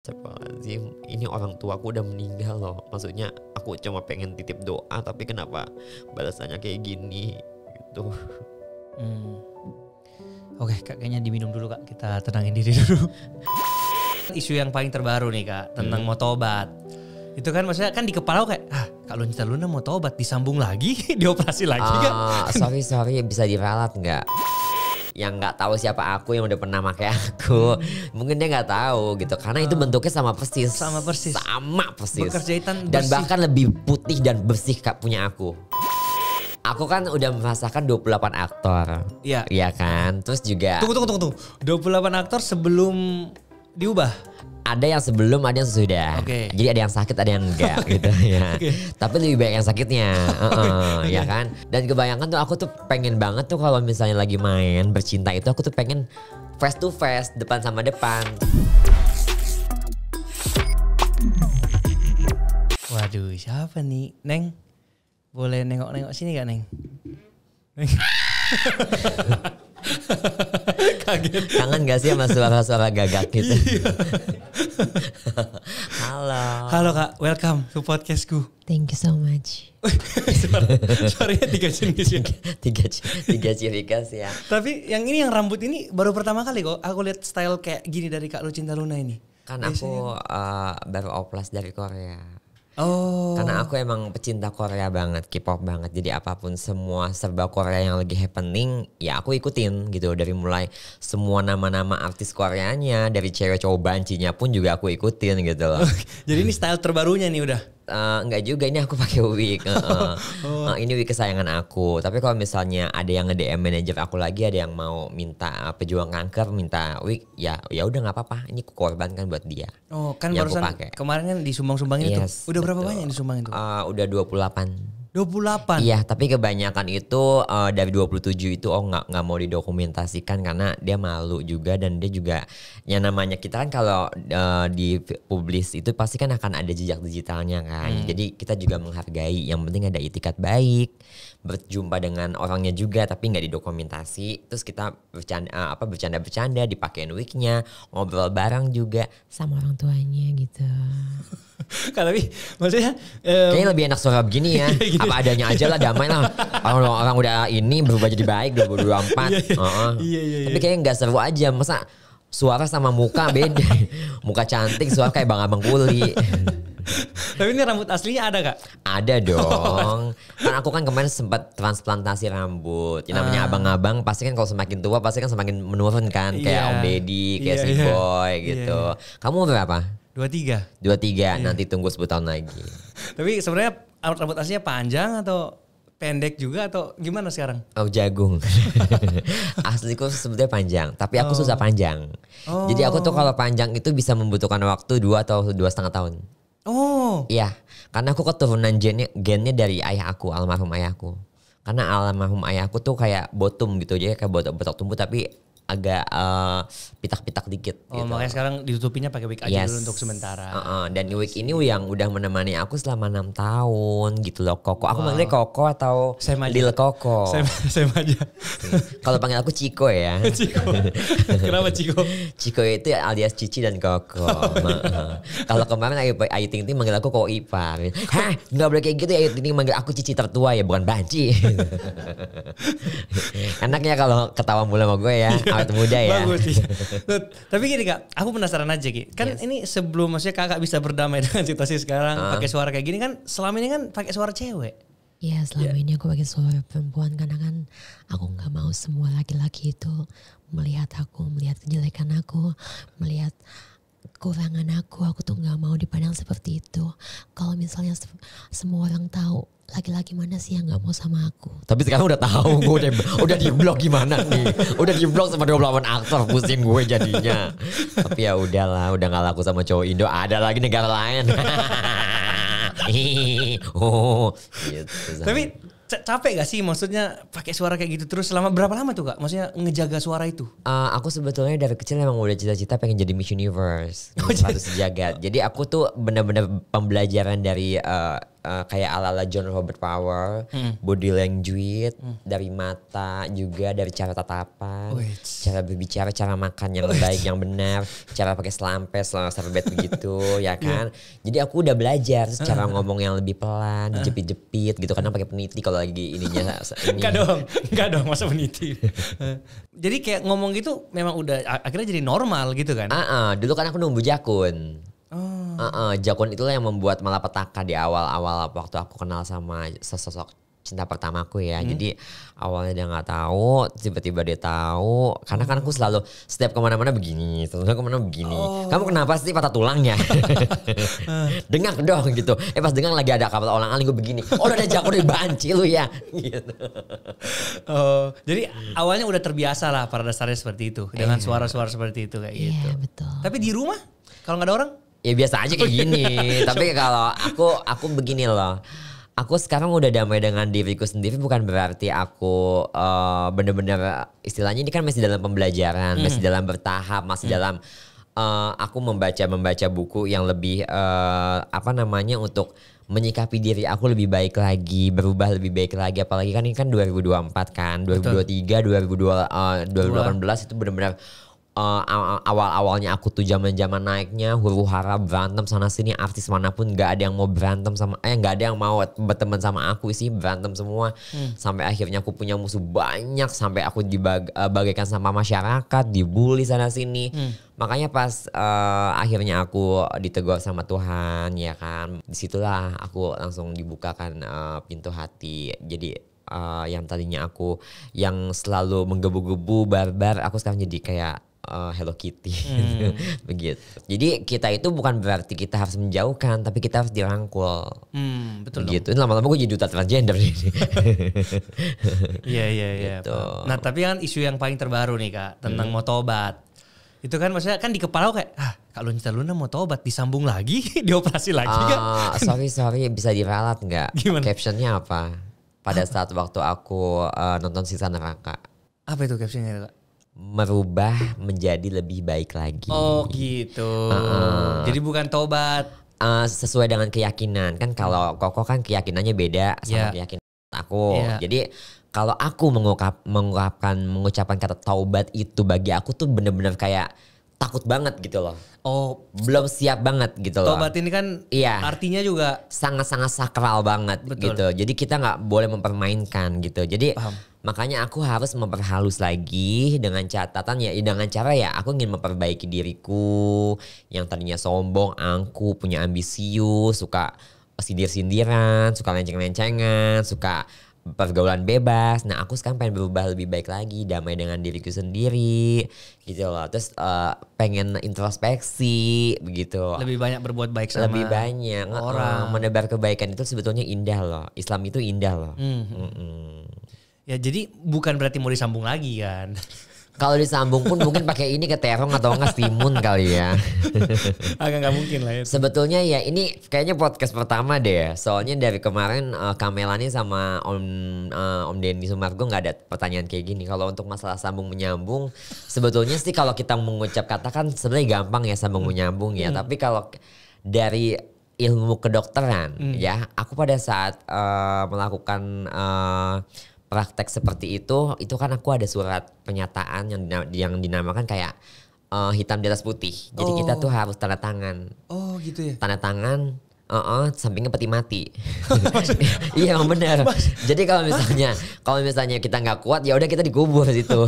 Astagfirullahaladzim Ini orang tuaku udah meninggal loh Maksudnya aku cuma pengen titip doa Tapi kenapa balasannya kayak gini Gitu hmm. Oke okay, kak kayaknya diminum dulu kak Kita tenangin diri dulu Isu yang paling terbaru nih kak Tentang hmm. mau tobat itu kan maksudnya kan di kepala kayak ah kalau Nita Luna mau tobat disambung lagi dioperasi lagi ah, kan sorry sorry bisa diralat nggak yang nggak tahu siapa aku yang udah pernah pakai aku hmm. mungkin dia nggak tahu gitu karena itu ah. bentuknya sama persis sama persis sama persis dan bersih. bahkan lebih putih dan bersih kak punya aku Aku kan udah merasakan 28 aktor. Iya. Iya kan? Terus juga Tunggu tunggu tunggu tunggu. 28 aktor sebelum diubah? Ada yang sebelum, ada yang sesudah. Okay. Jadi ada yang sakit, ada yang enggak gitu ya. Okay. Tapi lebih banyak yang sakitnya, uh -uh, okay. ya kan? Dan kebayangkan tuh aku tuh pengen banget tuh kalau misalnya lagi main bercinta itu aku tuh pengen face to face, depan sama depan. Waduh, siapa nih? Neng, boleh nengok-nengok sini gak Neng? Neng. kaget. Kangen gak sih sama suara-suara gagak gitu? Iya. Halo. Halo kak, welcome to podcastku. Thank you so much. Suaranya tiga jenis ya. Tiga, tiga ciri khas ya. Tapi yang ini yang rambut ini baru pertama kali kok aku lihat style kayak gini dari Kak Lucinta Luna ini. Kan aku uh, baru oplas dari Korea. Oh. Karena aku emang pecinta Korea banget, K-pop banget. Jadi apapun semua serba Korea yang lagi happening, ya aku ikutin gitu. Dari mulai semua nama-nama artis Koreanya, dari cewek cowok bancinya pun juga aku ikutin gitu loh. Jadi ini style terbarunya nih udah uh, enggak juga ini aku pakai wig. Uh, uh. uh, ini wig kesayangan aku. Tapi kalau misalnya ada yang nge-DM manajer aku lagi ada yang mau minta pejuang kanker minta wig, ya ya udah nggak apa-apa. Ini aku korbankan buat dia. Oh, kan yang barusan kemarin kan disumbang-sumbangin yes, itu. Udah berapa banyak yang disumbangin itu? Uh, eh, udah 28. 28. Iya, tapi kebanyakan itu uh, dari 27 itu oh nggak nggak mau didokumentasikan karena dia malu juga dan dia juga ya namanya kita kan kalau uh, di publis itu pasti kan akan ada jejak digitalnya kan. Hmm. Jadi kita juga menghargai yang penting ada itikat baik berjumpa dengan orangnya juga tapi nggak didokumentasi terus kita bercanda eh, apa bercanda bercanda dipakein wignya ngobrol bareng juga sama orang tuanya gitu Kalau tapi maksudnya um, kayaknya lebih enak suara begini ya. Iya, gitu. Apa adanya aja lah damai lah. Orang orang udah ini berubah jadi baik dua puluh empat iya, iya. empat. iya, iya. Tapi kayaknya nggak seru aja. Masa suara sama muka beda. muka cantik, suara kayak Bang Abang Kuli. Tapi ini rambut aslinya ada gak? Ada dong. kan aku kan kemarin sempat transplantasi rambut. Ya, namanya ah. abang-abang pasti kan kalau semakin tua pasti kan semakin menurun kan. Kayak iya. Om Deddy, kayak yeah, si yeah. Boy iya, gitu. Yeah. Kamu berapa? Dua tiga. Dua tiga. Iya. Nanti tunggu 10 tahun lagi. Tapi sebenarnya rambut aslinya panjang atau pendek juga atau gimana sekarang? Oh jagung. Asliku sebetulnya panjang, tapi aku oh. susah panjang. Oh. Jadi aku tuh oh. kalau panjang itu bisa membutuhkan waktu dua atau dua setengah tahun. Oh. Iya, karena aku keturunan gennya, gennya dari ayah aku, almarhum ayahku. Karena almarhum ayahku tuh kayak botum gitu, jadi kayak botok-botok tumbuh tapi agak pitak eh, pitak-pitak dikit. Oh gitu. makanya sekarang ditutupinya pakai wig aja yes. dulu untuk sementara. Uh -uh. Dan wig ini yang udah menemani aku selama enam tahun gitu loh Koko. Aku wow. manggilnya Koko atau Sam aja. Lil Koko. Sama aja. Kalau panggil aku Ciko ya. Ciko. Kenapa Ciko? Ciko itu alias Cici dan Koko. Oh, iya. Kalau kemarin Ayu, Ayu Ting Ting manggil aku Koko Ipar. Hah nggak boleh kayak gitu ya Ayu Ting Ting manggil aku Cici tertua ya bukan Banci. Enaknya kalau ketawa mulai sama gue ya. Iya awet muda ya. Bagus. Iya. Tapi gini kak, aku penasaran aja ki. Kan yes. ini sebelum maksudnya kakak bisa berdamai dengan situasi sekarang uh. pakai suara kayak gini kan selama ini kan pakai suara cewek. Iya selama yeah. ini aku pakai suara perempuan karena kan aku nggak mau semua laki-laki itu melihat aku, melihat kejelekan aku, melihat kekurangan aku. Aku tuh nggak mau dipandang seperti itu. Kalau misalnya semua orang tahu laki-laki mana sih yang nggak mau sama aku? Tapi sekarang udah tahu gue udah udah di blog gimana nih? Udah di blog sama 28 aktor pusing gue jadinya. Tapi ya udahlah, udah nggak laku sama cowok Indo. Ada lagi negara lain. oh, gitu. Tapi capek gak sih maksudnya pakai suara kayak gitu terus selama berapa lama tuh kak maksudnya ngejaga suara itu uh, aku sebetulnya dari kecil emang udah cita-cita pengen jadi Miss Universe oh, harus jaga jadi aku tuh bener-bener pembelajaran dari uh, uh, kayak ala-ala John Robert Power, hmm. body language, hmm. dari mata juga, dari cara tatapan, Which. cara berbicara, cara makan yang Which. baik, yang benar, cara pakai selampe, selalu serbet begitu, ya iya. kan. Yeah. Jadi aku udah belajar cara ngomong yang lebih pelan, jepit-jepit gitu, karena pakai peniti kalau lagi ininya. ini. Gak dong, enggak dong, masa peniti. jadi kayak ngomong gitu memang udah akhirnya jadi normal gitu kan? Ah, uh -uh. dulu kan aku nunggu jakun. Oh. Uh -uh, Jakun itulah yang membuat malapetaka di awal-awal waktu aku kenal sama sesosok cinta pertamaku ya. Hmm. Jadi awalnya dia nggak tahu, tiba-tiba dia tahu. Karena kan aku selalu setiap kemana-mana begini, selalu kemana begini. Oh. Kamu kenapa sih patah tulangnya? Ah. Dengar dong gitu. Eh pas dengar lagi ada kapal orang aling gue begini. Oh udah jago di banci lu ya. Gitu. Oh, jadi awalnya udah terbiasa lah pada dasarnya seperti itu. Dengan iya. suara-suara eh. seperti itu kayak yeah, gitu. Betul. Tapi di rumah kalau nggak ada orang? Ya biasa aja kayak gini. Tapi kalau aku aku begini loh. Aku sekarang udah damai dengan diriku sendiri bukan berarti aku bener eh, bener-bener istilahnya ini kan masih dalam pembelajaran, hmm. masih dalam bertahap, masih hmm. dalam uh, aku membaca membaca buku yang lebih uh, apa namanya untuk menyikapi diri aku lebih baik lagi, berubah lebih baik lagi. Apalagi kan ini kan 2024 kan, 2023, 2022, uh, 2018 itu benar-benar uh, awal-awalnya aku tuh zaman-zaman naiknya huru hara berantem sana sini artis manapun nggak ada yang mau berantem sama eh nggak ada yang mau berteman sama aku sih berantem semua hmm. sampai akhirnya aku punya musuh banyak sampai aku dibagaikan eh, sama masyarakat dibully sana sini hmm. makanya pas uh, akhirnya aku ditegur sama Tuhan ya kan disitulah aku langsung dibukakan uh, pintu hati jadi uh, yang tadinya aku yang selalu menggebu-gebu barbar aku sekarang jadi kayak uh, Hello Kitty hmm. begitu. Jadi kita itu bukan berarti kita harus menjauhkan, tapi kita harus dirangkul. Hmm, betul. Ini Lama-lama gue jadi duta transgender ini. Iya iya iya. Gitu. Nah tapi kan isu yang paling terbaru nih kak tentang hmm. mau tobat. Itu kan maksudnya kan di kepala kayak ah kak Lunita Luna mau tobat disambung lagi, dioperasi lagi uh, kan? sorry sorry bisa diralat nggak? Captionnya apa? Pada saat waktu aku uh, nonton sisa neraka. Apa itu captionnya kak? merubah menjadi lebih baik lagi. Oh gitu. Uh, Jadi bukan tobat. Uh, sesuai dengan keyakinan kan kalau kokoh kan keyakinannya beda sama yeah. keyakinan aku. Yeah. Jadi kalau aku mengungkap mengungkapkan mengucapkan kata taubat itu bagi aku tuh bener-bener kayak takut banget gitu loh. Oh, belum siap banget gitu loh. Tobat ini kan iya. artinya juga sangat-sangat sakral banget Betul. gitu. Jadi kita nggak boleh mempermainkan gitu. Jadi Paham. makanya aku harus memperhalus lagi dengan catatan ya dengan cara ya aku ingin memperbaiki diriku yang tadinya sombong, angku, punya ambisius, suka sindir-sindiran, suka lenceng-lencengan, suka pergaulan bebas. Nah aku sekarang pengen berubah lebih baik lagi, damai dengan diriku sendiri gitu loh. Terus uh, pengen introspeksi begitu. Lebih banyak berbuat baik sama lebih banyak orang. menebar kebaikan itu sebetulnya indah loh. Islam itu indah loh. Mm -hmm. Mm -hmm. Ya jadi bukan berarti mau disambung lagi kan. Kalau disambung pun mungkin pakai ini ke terong atau enggak timun kali ya. Agak nggak mungkin lah ya. Sebetulnya ya ini kayaknya podcast pertama deh. Soalnya dari kemarin uh, Kamelani sama Om uh, Om Denny Sumargo nggak ada pertanyaan kayak gini. Kalau untuk masalah sambung menyambung, sebetulnya sih kalau kita mengucap kata kan sebenarnya gampang ya sambung hmm. menyambung ya. Hmm. Tapi kalau dari ilmu kedokteran hmm. ya, aku pada saat uh, melakukan uh, praktek seperti itu itu kan aku ada surat pernyataan yang yang dinamakan kayak uh, hitam di atas putih. Jadi oh. kita tuh oh. harus tanda tangan. Oh gitu ya. Tanda tangan Uh -uh, sampingnya peti mati. iya emang benar. Jadi kalau misalnya kalau misalnya kita nggak kuat ya udah kita dikubur situ.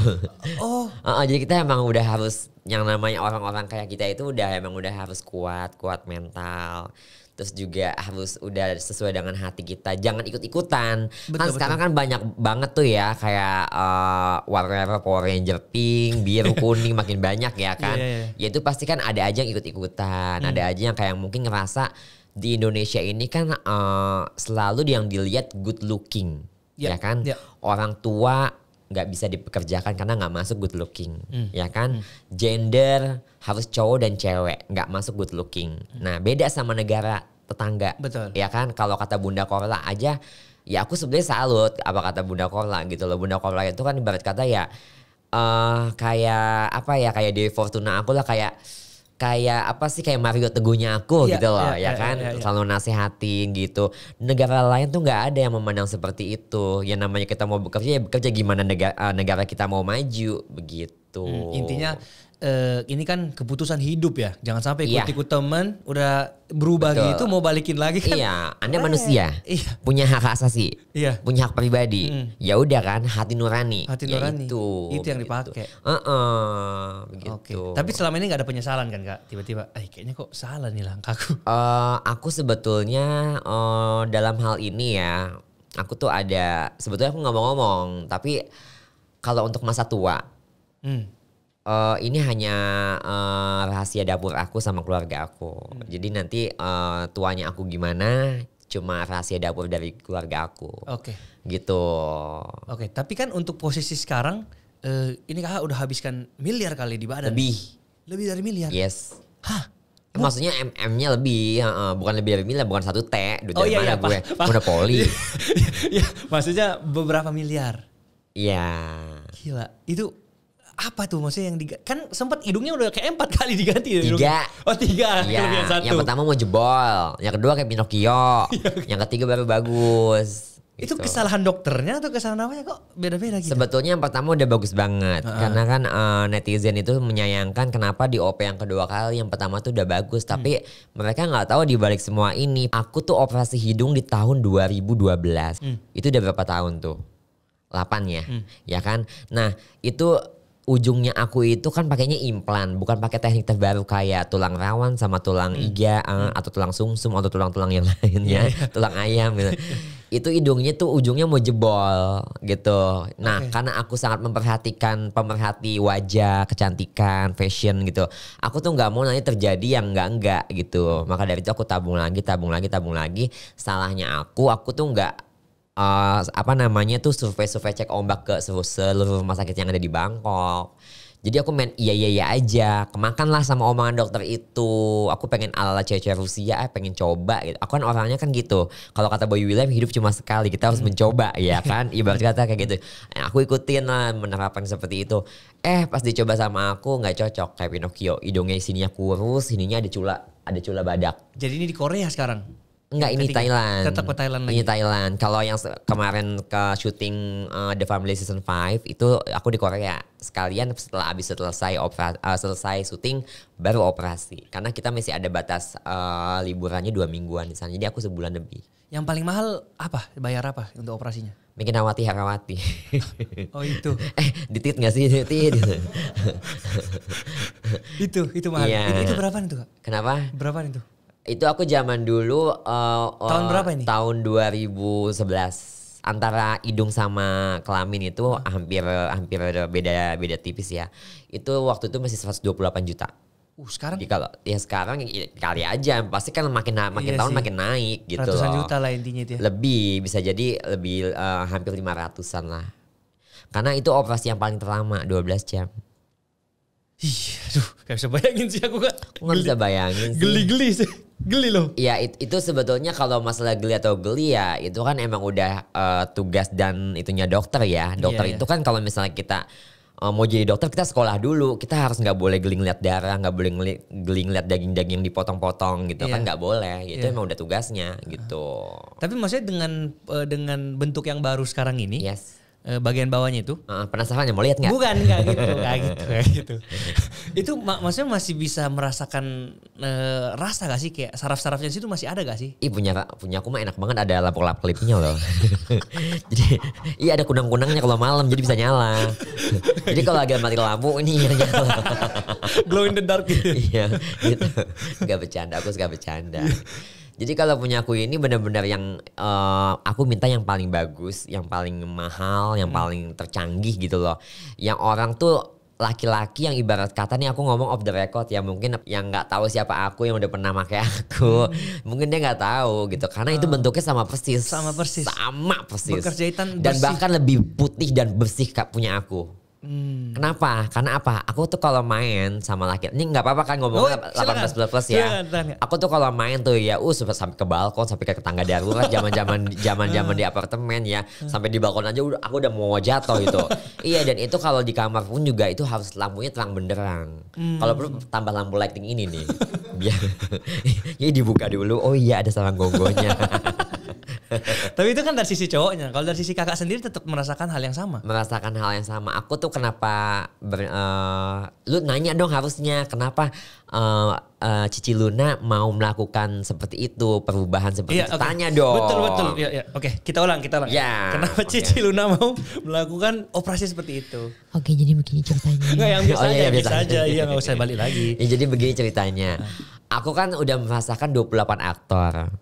oh. Uh -uh, jadi kita emang udah harus yang namanya orang-orang kayak kita itu udah emang udah harus kuat kuat mental terus juga harus udah sesuai dengan hati kita jangan ikut-ikutan kan sekarang kan banyak banget tuh ya kayak uh, eh, whatever Power Ranger pink biru kuning makin banyak ya kan yeah, yeah, yeah. ya itu pasti kan ada aja yang ikut-ikutan hmm. ada aja yang kayak mungkin ngerasa di Indonesia ini kan uh, selalu yang dilihat good looking yeah, ya kan yeah. orang tua nggak bisa dipekerjakan karena nggak masuk good looking hmm. ya kan hmm. gender harus cowok dan cewek, nggak masuk good looking. Nah, beda sama negara tetangga. Betul. Ya kan kalau kata Bunda Korla aja ya aku sebenarnya salut apa kata Bunda Korla gitu loh. Bunda Korla itu kan ibarat kata ya uh, kayak apa ya kayak di Fortuna aku lah kayak kayak apa sih kayak Mario teguhnya aku ya, gitu loh iya, ya, ya kan ya, ya. selalu nasehatin gitu negara lain tuh nggak ada yang memandang seperti itu yang namanya kita mau bekerja ya bekerja gimana negara eh, negara kita mau maju begitu hmm, intinya uh, ini kan keputusan hidup ya. Jangan sampai iya. ikut-ikut yeah. temen udah berubah Betul. gitu mau balikin lagi kan. Iya, Anda manusia. Iya. Punya hak asasi. Iya. Punya hak pribadi. Mm. Ya udah kan hati nurani. Hati ya nurani. Ya itu. Itu yang dipakai. Heeh. Uh -uh, begitu. Okay. Tapi selama ini nggak ada penyesalan kan, Kak? Tiba-tiba, eh kayaknya kok salah nih langkahku. Uh, eh, aku sebetulnya uh, dalam hal ini ya, aku tuh ada sebetulnya aku nggak mau ngomong, tapi kalau untuk masa tua, hmm uh, ini hanya uh, rahasia dapur aku sama keluarga aku. Hmm. Jadi nanti uh, tuanya aku gimana cuma rahasia dapur dari keluarga aku. Oke. Okay. Gitu. Oke, okay. tapi kan untuk posisi sekarang uh, ini kakak udah habiskan miliar kali di badan. Lebih. Lebih dari miliar. Yes. Hah. Maksudnya MM-nya lebih, uh, bukan lebih dari miliar, bukan satu T. Duit oh, dari iya, mana iya, gue? Monopoli. poli. Iya, maksudnya beberapa miliar. Iya. Yeah. Gila, itu apa tuh maksudnya yang diganti? Kan sempat hidungnya udah kayak empat kali diganti. Ya, tiga. Oh tiga. Iya. Satu. Yang pertama mau jebol, yang kedua kayak Pinocchio, iya, yang ketiga baru bagus. Itu gitu. kesalahan dokternya atau kesalahan apa ya kok beda-beda gitu? Sebetulnya yang pertama udah bagus banget uh -huh. karena kan uh, netizen itu menyayangkan kenapa di OP yang kedua kali yang pertama tuh udah bagus hmm. tapi mereka nggak tahu di balik semua ini aku tuh operasi hidung di tahun 2012. Hmm. Itu udah berapa tahun tuh? 8 ya, hmm. ya kan? Nah itu ujungnya aku itu kan pakainya implan, bukan pakai teknik terbaru kayak tulang rawan sama tulang hmm. iga uh, atau tulang sumsum atau tulang-tulang yang lainnya, iya, iya. tulang ayam gitu. itu hidungnya tuh ujungnya mau jebol gitu. Nah, okay. karena aku sangat memperhatikan pemerhati wajah, kecantikan, fashion gitu. Aku tuh nggak mau nanti terjadi yang enggak-enggak gitu. Maka dari itu aku tabung lagi, tabung lagi, tabung lagi. Salahnya aku, aku tuh nggak uh, apa namanya tuh survei-survei cek ombak ke seluruh rumah sakit yang ada di Bangkok. Jadi aku main iya iya iya aja, kemakanlah sama omongan dokter itu. Aku pengen ala-ala cewek-cewek Rusia, eh, pengen coba gitu. Aku kan orangnya kan gitu. Kalau kata Boy William hidup cuma sekali, kita harus hmm. mencoba ya kan. Ibarat kata kayak gitu. Nah, aku ikutin lah menerapkan seperti itu. Eh pas dicoba sama aku nggak cocok kayak Pinocchio. Hidungnya sininya kurus, sininya ada cula, ada cula badak. Jadi ini di Korea sekarang? Enggak ini ketiga. Thailand. Tetap ke Thailand lagi. Ini Thailand. Kalau yang kemarin ke syuting uh, The Family Season 5 itu aku di Korea. Sekalian setelah habis selesai operasi, uh, eh, selesai syuting baru operasi. Karena kita masih ada batas uh, liburannya dua mingguan di sana. Jadi aku sebulan lebih. Yang paling mahal apa? Bayar apa untuk operasinya? Bikin Awati Harawati. oh itu. eh, ditit gak sih? Ditit. itu, itu mahal. Ya. Itu, itu berapaan kak? Kenapa? Berapaan itu? Itu aku zaman dulu uh, tahun eh, berapa ini? Tahun 2011 antara hidung sama kelamin itu hmm. hampir hampir beda beda tipis ya. Itu waktu itu masih 128 juta. Uh, sekarang ya, kalau ya sekarang ya kali aja pasti kan makin makin iya tahun sih. makin naik gitu Ratusan loh. juta lah intinya dia. Ya. Lebih bisa jadi lebih uh, hampir 500-an lah. Karena itu operasi yang paling terlama 12 jam. Iya, aduh, gak bisa bayangin sih aku kan. Gak bisa bayangin sih. Geli-geli sih. Geli loh. Iya it, itu sebetulnya kalau masalah geli atau geli ya itu kan emang udah uh, tugas dan itunya dokter ya. Iya, dokter yeah, itu yeah. kan kalau misalnya kita uh, mau jadi dokter kita sekolah dulu kita harus nggak boleh geli ngeliat darah nggak boleh ngeli, geli ngeliat daging-daging dipotong-potong gitu yeah. kan iya. nggak boleh itu yeah. emang udah tugasnya gitu. Tapi maksudnya dengan uh, dengan bentuk yang baru sekarang ini. Yes Eh, bagian bawahnya itu. Uh, penasaran ya mau lihat nggak? Bukan nggak gitu, nggak gitu, gak gitu. itu mak maksudnya masih bisa merasakan uh, rasa gak sih kayak saraf-sarafnya situ masih ada gak sih? Ih punya punya aku mah enak banget ada lapuk-lapuk klipnya loh. jadi iya ada kunang-kunangnya kalau malam jadi bisa nyala. jadi kalau agak mati lampu ini nyala. Glow in the dark gitu. iya gitu. Gak bercanda, aku suka bercanda. Jadi kalau punya aku ini benar-benar yang uh, aku minta yang paling bagus, yang paling mahal, yang hmm. paling tercanggih gitu loh. Yang orang tuh laki-laki yang ibarat kata nih aku ngomong off the record ya mungkin yang nggak tahu siapa aku yang udah pernah pakai aku hmm. mungkin dia nggak tahu gitu karena uh, itu ah. bentuknya sama persis sama persis sama persis dan bahkan lebih putih dan bersih kak punya aku Hmm. Kenapa? Karena apa? Aku tuh kalau main sama laki, ini nggak apa-apa kan ngomong oh, 18 plus plus ya. Silakan. Ya. Aku tuh kalau main tuh ya, uh sampai ke balkon, sampai ke tangga darurat, zaman zaman zaman zaman di kan, hmm. apartemen ya, hmm. sampai di balkon aja udah aku udah mau jatuh gitu. iya dan itu kalau di kamar pun juga itu harus lampunya terang benderang. Hmm. Kalau perlu tambah lampu lighting ini nih, biar ini dibuka dulu. Oh iya ada sarang gonggonya. Tapi itu kan dari sisi cowoknya. Kalau dari sisi kakak sendiri tetap merasakan hal yang sama. Merasakan hal yang sama. Aku tuh kenapa ber, uh, lu nanya dong harusnya kenapa uh, uh, Cici Luna mau melakukan seperti itu perubahan seperti yeah, itu. Okay. Tanya dong. Betul betul. Ya, ya. Oke, okay, kita ulang kita ulang. Ya. Kenapa okay. Cici Luna mau melakukan operasi seperti itu? Oke, jadi begini ceritanya. Enggak yang oh, biasa oh, aja, ya, biasa, bisa aja. Iya nggak usah balik lagi. Ya, jadi begini ceritanya. Ah. Aku kan udah merasakan 28 aktor.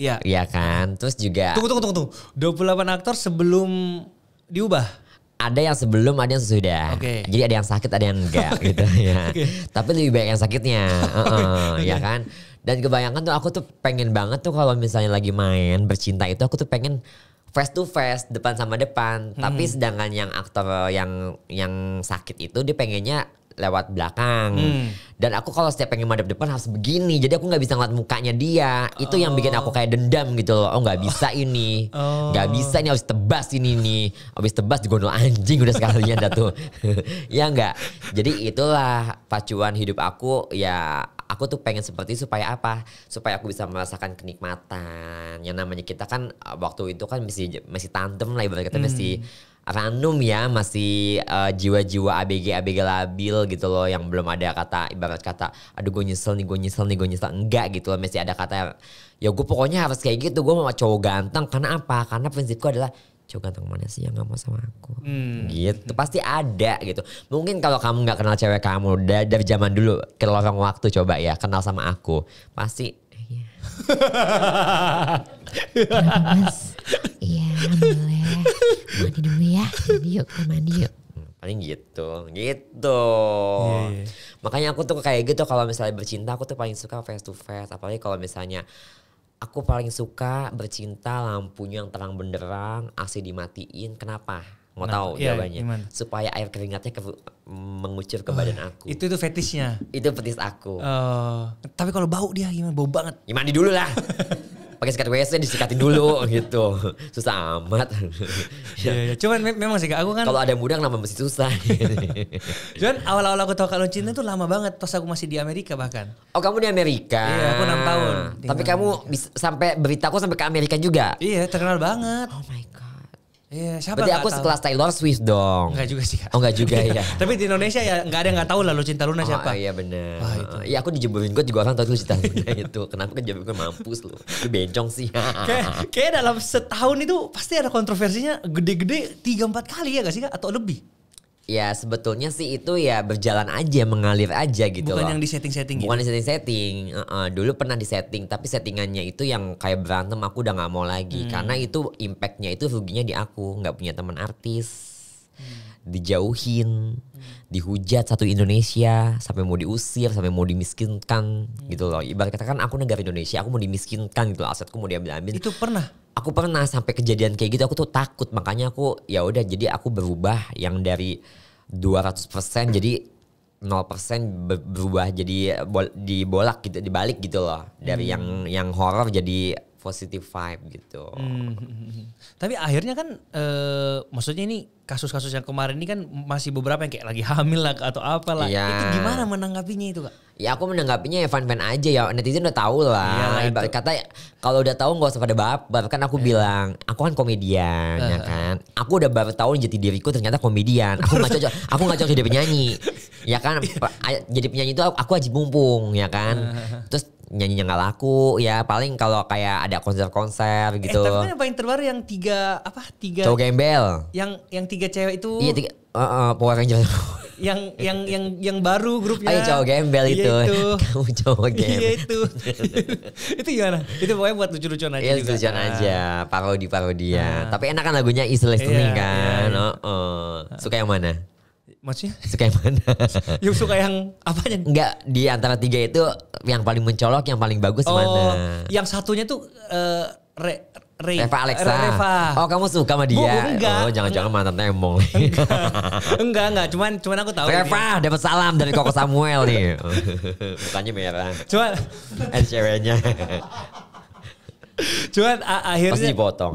Iya. Iya kan. Terus juga. Tunggu tunggu tunggu tunggu. 28 aktor sebelum diubah. Ada yang sebelum, ada yang sesudah. Okay. Jadi ada yang sakit, ada yang enggak gitu ya. Okay. Tapi lebih banyak yang sakitnya, uh -uh, okay. ya kan. Dan kebayangkan tuh aku tuh pengen banget tuh kalau misalnya lagi main bercinta itu aku tuh pengen face to face depan sama depan. Hmm. Tapi sedangkan yang aktor yang yang sakit itu dia pengennya lewat belakang. Hmm. Dan aku kalau setiap pengen madep depan harus begini. Jadi aku nggak bisa ngeliat mukanya dia. Itu oh. yang bikin aku kayak dendam gitu loh. Oh nggak oh. bisa ini. Oh. bisa ini harus tebas ini nih. Habis tebas digondol anjing udah sekalinya dah tuh. ya enggak. Jadi itulah pacuan hidup aku ya aku tuh pengen seperti supaya apa? Supaya aku bisa merasakan kenikmatan. Yang namanya kita kan eh, waktu itu kan masih masih tantem lah ibarat kita hmm. masih random ya masih jiwa eh, jiwa-jiwa ABG ABG labil gitu loh yang belum ada kata ibarat kata aduh gue nyesel nih gue nyesel nih gue nyesel enggak gitu loh masih ada kata ya gue pokoknya harus kayak gitu gue mau cowok ganteng karena apa karena prinsipku adalah cowok ganteng mana sih yang gak mau sama aku hmm. gitu pasti ada gitu mungkin kalau kamu nggak kenal cewek kamu dari, dari zaman dulu kelorong waktu coba ya kenal sama aku pasti Iya boleh. Mandi dulu ya. Mandi yuk, mandi yuk. Paling gitu, gitu. Yeah, yeah. Makanya aku tuh kayak gitu kalau misalnya bercinta aku tuh paling suka face to face. Apalagi kalau misalnya aku paling suka bercinta lampunya yang terang benderang, AC dimatiin. Kenapa? mau nah, tahu iya, jawabannya gimana? supaya air keringatnya ke, mengucur ke oh, badan aku itu itu fetishnya itu fetish aku uh, tapi kalau bau dia gimana bau banget ya mandi dulu lah pakai sikat WC disikatin dulu gitu susah amat ya, ya, cuman memang sih aku kan kalau ada muda nama masih susah cuman awal-awal aku tahu kalau cinta tuh lama banget pas aku masih di Amerika bahkan oh kamu di Amerika iya aku 6 tahun tapi kamu sampai beritaku sampai ke Amerika juga iya terkenal banget oh my god Iya, siapa Berarti aku tahu. sekelas Taylor Swift dong. Enggak juga sih. Kak. Oh, enggak juga ya. Tapi di Indonesia ya enggak ada yang enggak tahu lah cinta Luna oh, siapa. iya benar. Oh, iya aku dijebulin gue juga orang tahu cinta Luna itu. Kenapa kan gue mampus lu. Lu bencong sih. kayak, kayak dalam setahun itu pasti ada kontroversinya gede-gede 3 4 kali ya gak sih Kak atau lebih? ya sebetulnya sih itu ya berjalan aja mengalir aja gitu bukan loh. yang di setting setting gitu? bukan gitu. di setting setting uh -uh. dulu pernah di setting tapi settingannya itu yang kayak berantem aku udah nggak mau lagi hmm. karena itu impactnya itu ruginya di aku nggak punya teman artis hmm. dijauhin hmm. dihujat satu Indonesia sampai mau diusir sampai mau dimiskinkan hmm. gitu loh ibarat katakan aku negara Indonesia aku mau dimiskinkan gitu loh. asetku mau diambil ambil itu pernah aku pernah sampai kejadian kayak gitu aku tuh takut makanya aku ya udah jadi aku berubah yang dari 200% jadi 0% berubah jadi eh, bol, dibolak gitu dibalik gitu loh dari hmm. yang yang horror jadi positive vibe gitu. Hmm. Tapi akhirnya kan e, maksudnya ini kasus-kasus yang kemarin ini kan masih beberapa yang kayak lagi hamil lah atau apalah. Ya. Itu gimana menanggapinya itu, Kak? Ya aku menanggapinya ya fan-fan aja ya netizen udah tahu lah. Ya, kata kalau udah tahu gak usah pada baper. Kan aku eh. bilang, aku kan komedian eh. ya kan kan aku udah berapa tahun jadi diriku ternyata komedian aku nggak cocok aku nggak cocok jadi penyanyi ya kan iya. jadi penyanyi itu aku aja mumpung ya kan terus nyanyi-nyanyi nggak laku ya paling kalau kayak ada konser-konser eh, gitu. Eh, tapi kan yang paling terbaru yang tiga apa tiga cowok gembel yang yang tiga cewek itu iya tiga uh, uh, Power Ranger yang yang yang yang baru grupnya. Ayo oh, cowok gembel itu. Iya itu. Kamu cowok gembel. Iya itu. Iya itu gimana? Itu pokoknya buat lucu-lucuan aja. Iya lucu-lucuan ah. aja, parodi parodia ya. Nah. Tapi enak kan lagunya Is Listening yeah, kan. yeah. Iya. Oh, oh. Ah. Suka yang mana? Maksudnya? Suka yang mana? yang suka yang apanya? Enggak, di antara tiga itu yang paling mencolok, yang paling bagus oh, mana? Yang satunya tuh uh, re, Re Reva Alexa. Reva. Oh kamu suka sama dia? Bu, oh, enggak. Oh jangan-jangan mantan tembong. enggak. enggak enggak. Cuman cuman aku tahu. Reva dapat salam dari Koko Samuel nih. bukannya merah. Cuman. Eh ceweknya. cuman akhirnya. Pasti potong.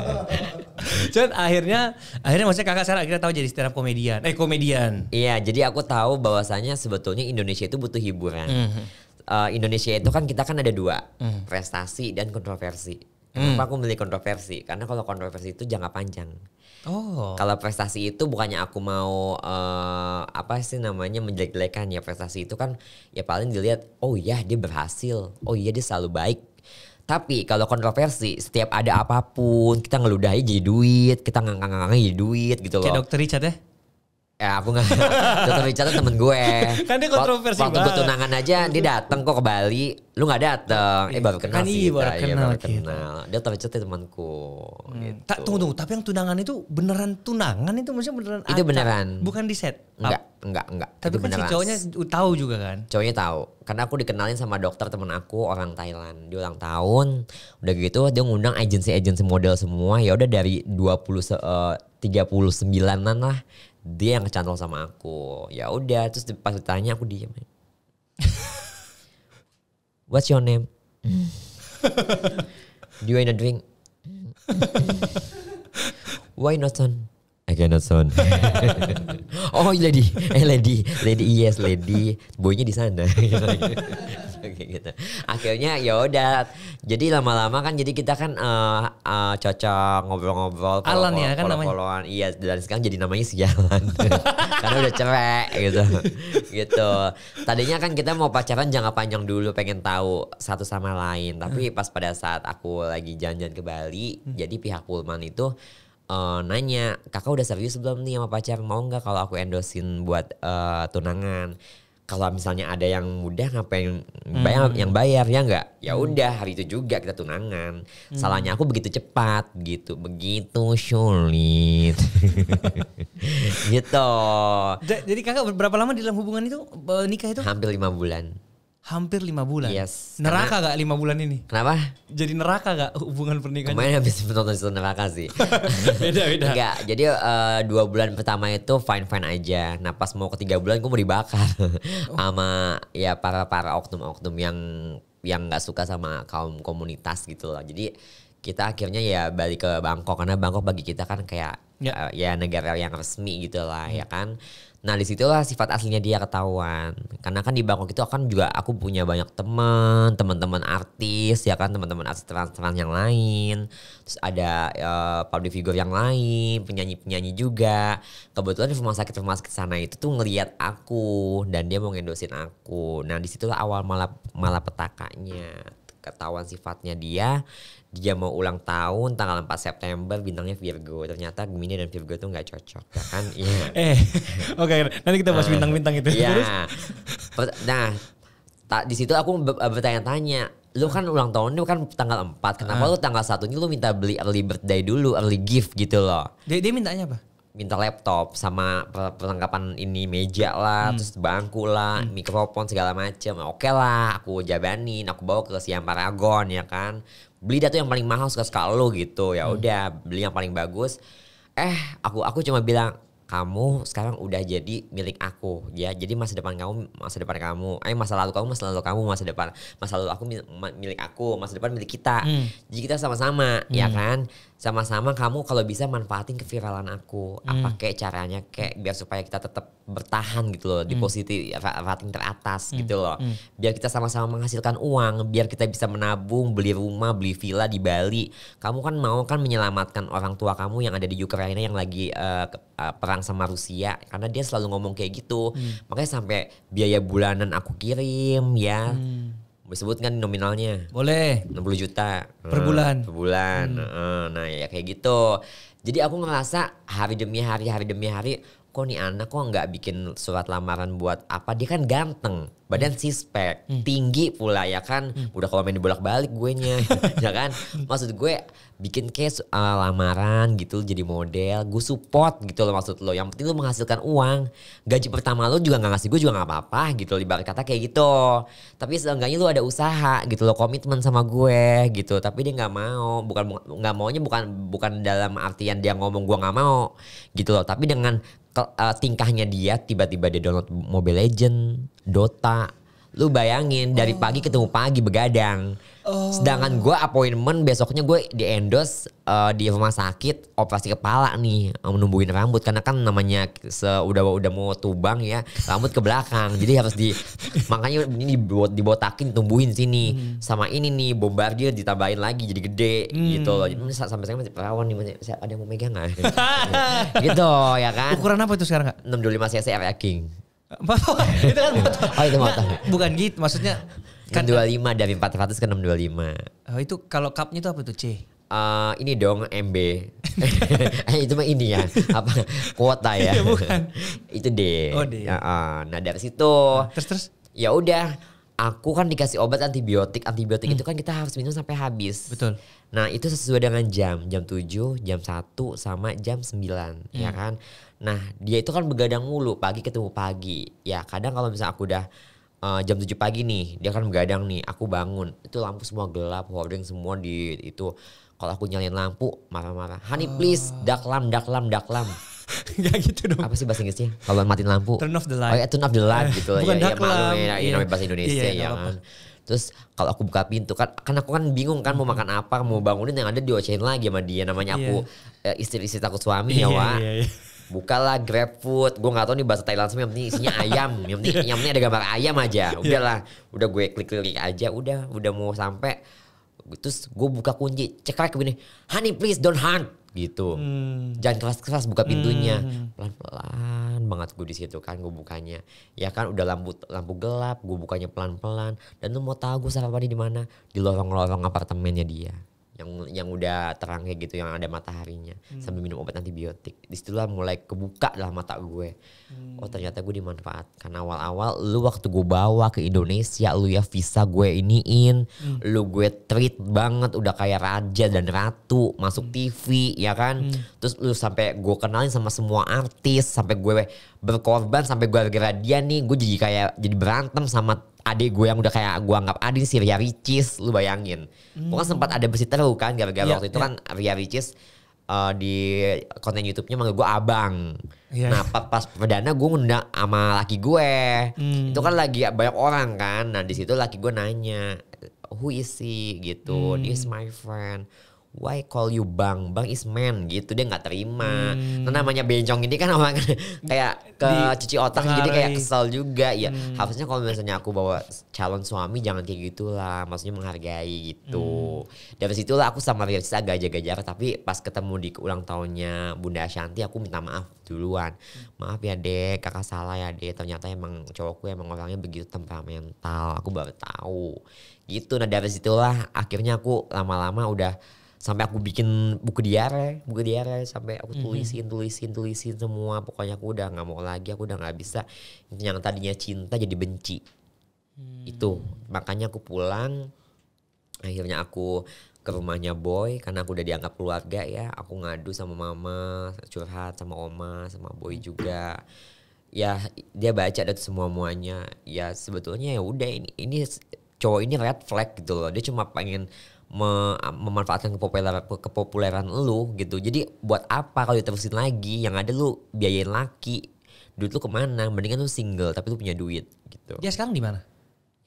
cuman akhirnya akhirnya maksudnya kakak Sarah akhirnya tahu jadi stand komedian. Eh komedian. Iya jadi aku tahu bahwasanya sebetulnya Indonesia itu butuh hiburan. Mm -hmm. uh, Indonesia itu kan kita kan ada dua mm. prestasi dan kontroversi Kenapa hmm. aku milih kontroversi? Karena kalau kontroversi itu jangka panjang. Oh. Kalau prestasi itu bukannya aku mau uh, apa sih namanya menjelek-jelekan ya prestasi itu kan ya paling dilihat oh iya dia berhasil, oh iya dia selalu baik. Tapi kalau kontroversi setiap ada apapun kita ngeludahi jadi duit, kita ngangang-ngangang jadi duit gitu loh. Kayak dokter Richard ya? Ya aku nggak. Dokter Richard kan temen gue. kan dia kontroversi Waktu gue tunangan aja dia dateng kok ke Bali. Lu nggak dateng Eh baru kenal kan iya, sih. Iya baru gitu. kenal. Ya, baru kenal. Gitu. Dokter Richard temanku. Hmm. Gitu. Tak tunggu tunggu. Tapi yang tunangan itu beneran tunangan itu maksudnya beneran. Itu beneran. Bukan di set. Enggak enggak enggak. Tapi itu kan beneran. si cowoknya tahu juga kan. Cowoknya tahu. Karena aku dikenalin sama dokter temen aku orang Thailand. di ulang tahun. Udah gitu dia ngundang agensi-agensi model semua. Ya udah dari 20 eh, tiga puluh sembilanan lah dia yang kecantol sama aku ya udah terus pas ditanya aku diem what's your name do you wanna drink why not son I cannot son oh lady eh lady lady yes lady boynya di sana kayak gitu akhirnya ya udah jadi lama-lama kan jadi kita kan uh, uh, cocok ngobrol-ngobrol Alan ya kan namanya iya dan sekarang jadi namanya sejalan karena udah cerai gitu gitu tadinya kan kita mau pacaran jangka panjang dulu pengen tahu satu sama lain tapi hmm. pas pada saat aku lagi janjian ke Bali hmm. jadi pihak Pullman itu uh, nanya kakak udah serius belum nih sama pacar mau nggak kalau aku endosin buat uh, tunangan kalau misalnya ada yang mudah ngapain hmm. bayar hmm. yang bayar ya enggak ya hmm. udah hari itu juga kita tunangan hmm. salahnya aku begitu cepat gitu begitu sulit gitu jadi kakak berapa lama di dalam hubungan itu eh, nikah itu hampir lima bulan hampir lima bulan. Yes. Neraka karena, gak lima bulan ini? Kenapa? Jadi neraka gak hubungan pernikahan? Kemarin habis nonton situ neraka sih. beda beda. Enggak. Jadi uh, dua bulan pertama itu fine fine aja. Nah pas mau ketiga bulan gue mau dibakar oh. ya para para oknum oknum yang yang nggak suka sama kaum komunitas gitu loh. Jadi kita akhirnya ya balik ke Bangkok karena Bangkok bagi kita kan kayak ya, uh, ya negara yang resmi gitu lah hmm. ya kan Nah disitulah sifat aslinya dia ketahuan. Karena kan di Bangkok itu akan juga aku punya banyak teman, teman-teman artis ya kan, teman-teman artis trans-trans yang lain. Terus ada uh, public figure yang lain, penyanyi-penyanyi juga. Kebetulan di rumah sakit rumah sakit sana itu tuh ngeliat aku dan dia mau ngendosin aku. Nah disitulah awal malah malah petakanya ketahuan sifatnya dia dia mau ulang tahun tanggal 4 September bintangnya Virgo ternyata Gemini dan Virgo itu nggak cocok ya kan iya eh oke okay, nanti kita bahas eh, bintang-bintang itu ya nah tak di situ aku eh, bertanya-tanya lu kan ulang tahun lu kan tanggal 4 kenapa uh. lu tanggal satunya lu minta beli early birthday dulu early gift gitu loh dia, dia mintanya apa minta laptop sama perlengkapan ini meja lah, hmm. terus bangku lah, hmm. mikrofon segala macem. Oke okay lah, aku jabanin, aku bawa ke Siam Paragon ya kan beli dah tuh yang paling mahal suka suka lo gitu ya hmm. udah hmm. beli yang paling bagus eh aku aku cuma bilang kamu sekarang udah jadi milik aku ya jadi masa depan kamu masa depan kamu eh masa lalu kamu masa lalu kamu masa depan masa lalu aku milik aku masa depan milik kita hmm. jadi kita sama-sama ya hmm. ya kan sama-sama kamu kalau bisa manfaatin keviralan aku hmm. apa kayak caranya kayak biar supaya kita tetap bertahan gitu loh hmm. di posisi rating teratas hmm. gitu loh hmm. biar kita sama-sama menghasilkan uang biar kita bisa menabung beli rumah beli villa di Bali kamu kan mau kan menyelamatkan orang tua kamu yang ada di Ukraina yang lagi uh, uh, perang sama Rusia karena dia selalu ngomong kayak gitu hmm. makanya sampai biaya bulanan aku kirim ya hmm boleh sebut kan nominalnya? Boleh. 60 juta. Per hmm, bulan. Per bulan. Hmm. Nah ya kayak gitu. Jadi aku ngerasa hari demi hari, hari demi hari kok nih anak kok nggak bikin surat lamaran buat apa dia kan ganteng badan hmm. sispek hmm. tinggi pula ya kan hmm. udah kalau main bolak balik gue nya ya kan maksud gue bikin case uh, ah, lamaran gitu jadi model gue support gitu loh maksud lo yang penting lo menghasilkan uang gaji pertama lo juga nggak ngasih gue juga nggak apa apa gitu loh ibarat kata kayak gitu tapi seenggaknya lo ada usaha gitu lo komitmen sama gue gitu tapi dia nggak mau bukan nggak maunya bukan bukan dalam artian dia ngomong gue nggak mau gitu loh tapi dengan uh, tingkahnya dia tiba-tiba dia download Mobile Legend, Dota, Lu bayangin dari oh. pagi ketemu pagi begadang. Oh. Sedangkan gue appointment besoknya gue di endorse uh, di rumah sakit operasi kepala nih menumbuhin rambut karena kan namanya udah udah mau tubang ya rambut ke belakang jadi harus di makanya ini dibuat dibotakin tumbuhin sini hmm. sama ini nih bombardir ditambahin lagi jadi gede hmm. gitu loh jadi, sampai sekarang masih perawan nih masih, ada yang mau megang nggak gitu ya kan ukuran apa itu sekarang dua lima cc e King itu kan motor. Iya. Oh itu motor. Nah, bukan gitu, maksudnya kan 25 dari 400 ke lima. Oh itu kalau cupnya itu apa tuh C? Uh, ini dong MB. Eh, itu mah ini ya, apa kuota ya. Iya, bukan. itu D. Oh, D. uh. Nah, dari situ terus terus ya udah aku kan dikasih obat antibiotik. Antibiotik hmm. itu kan kita harus minum sampai habis. Betul. Nah, itu sesuai dengan jam, jam 7, jam 1 sama jam 9, ya hmm. ya kan? Nah, dia itu kan begadang mulu, pagi ketemu pagi. Ya, kadang kalau misalnya aku udah uh, jam 7 pagi nih, dia kan begadang nih, aku bangun. Itu lampu semua gelap, holding semua di itu. Kalau aku nyalain lampu, marah-marah. Honey, please, ah. daklam, daklam, daklam. Gak gitu dong. Apa sih bahasa Inggrisnya? Kalau matiin lampu. Turn off the light. Oh ya turn off the light eh, gitu. Bukan ya, ya malu ya, ya iya. namanya bahasa Indonesia iya, ya, ya kan. Terus kalau aku buka pintu kan, kan aku kan bingung kan mau makan apa, mau bangunin yang ada diocehin lagi sama dia. Namanya aku yeah. Iya. istri-istri takut suami yeah, ya Wak. Yeah, yeah. Bukalah grab food, gue gak tau nih bahasa Thailand semua, yang penting isinya ayam, yang penting, yang penting ada gambar ayam aja. Udahlah, udah gue klik-klik aja, udah, udah mau sampai. Terus gue buka kunci, cekrek begini. honey please don't hunt gitu. Hmm. Jangan keras-keras buka pintunya. Hmm. Pelan-pelan hmm. banget gue di situ kan gue bukanya. Ya kan udah lampu lampu gelap, gue bukanya pelan-pelan. Dan lu mau tahu gue sarapan di mana? Di lorong-lorong apartemennya dia yang yang udah terang kayak gitu yang ada mataharinya hmm. sambil minum obat antibiotik disitulah mulai kebuka lah mata gue hmm. oh ternyata gue dimanfaatkan awal-awal lu waktu gue bawa ke Indonesia lu ya visa gue iniin hmm. lu gue treat banget udah kayak raja dan ratu masuk hmm. TV ya kan hmm. terus lu sampai gue kenalin sama semua artis sampai gue berkorban sampai gue gara dia nih gue jadi kayak jadi berantem sama adik gue yang udah kayak gue anggap adik si Ria Ricis lu bayangin hmm. kan sempat ada besi teru kan gara-gara yeah, waktu itu yeah. kan Ria Ricis uh, di konten YouTube-nya manggil gue abang. Yeah. Nah pas, pas perdana gue ngundang sama laki gue. Hmm. Itu kan lagi banyak orang kan. Nah di situ laki gue nanya, who is he gitu, hmm. is my friend why call you bang bang is man gitu dia nggak terima hmm. nah, namanya bencong ini kan orang kayak ke Di, cuci otak jadi kayak kesel juga ya hmm. harusnya kalau misalnya aku bawa calon suami jangan kayak gitulah maksudnya menghargai gitu hmm. dari lah aku sama Rirsa agak jaga jarak tapi pas ketemu di ulang tahunnya Bunda Ashanti aku minta maaf duluan hmm. maaf ya dek kakak salah ya dek ternyata emang cowokku emang orangnya begitu temperamental aku baru tahu gitu nah dari situlah akhirnya aku lama-lama udah sampai aku bikin buku diare buku diare sampai aku mm-hmm. tulisin tulisin tulisin semua pokoknya aku udah nggak mau lagi aku udah nggak bisa yang tadinya cinta jadi benci hmm. itu makanya aku pulang akhirnya aku ke rumahnya boy karena aku udah dianggap keluarga ya aku ngadu sama mama curhat sama oma sama boy juga ya dia baca dan semua muanya ya sebetulnya ya udah ini ini cowok ini red flag gitu loh dia cuma pengen me ah, memanfaatkan kepopuleran kepopuleran lu gitu. Jadi buat apa kalau diterusin lagi yang ada lu biayain laki duit lu kemana mendingan lu single tapi lu punya duit gitu. Dia sekarang di mana?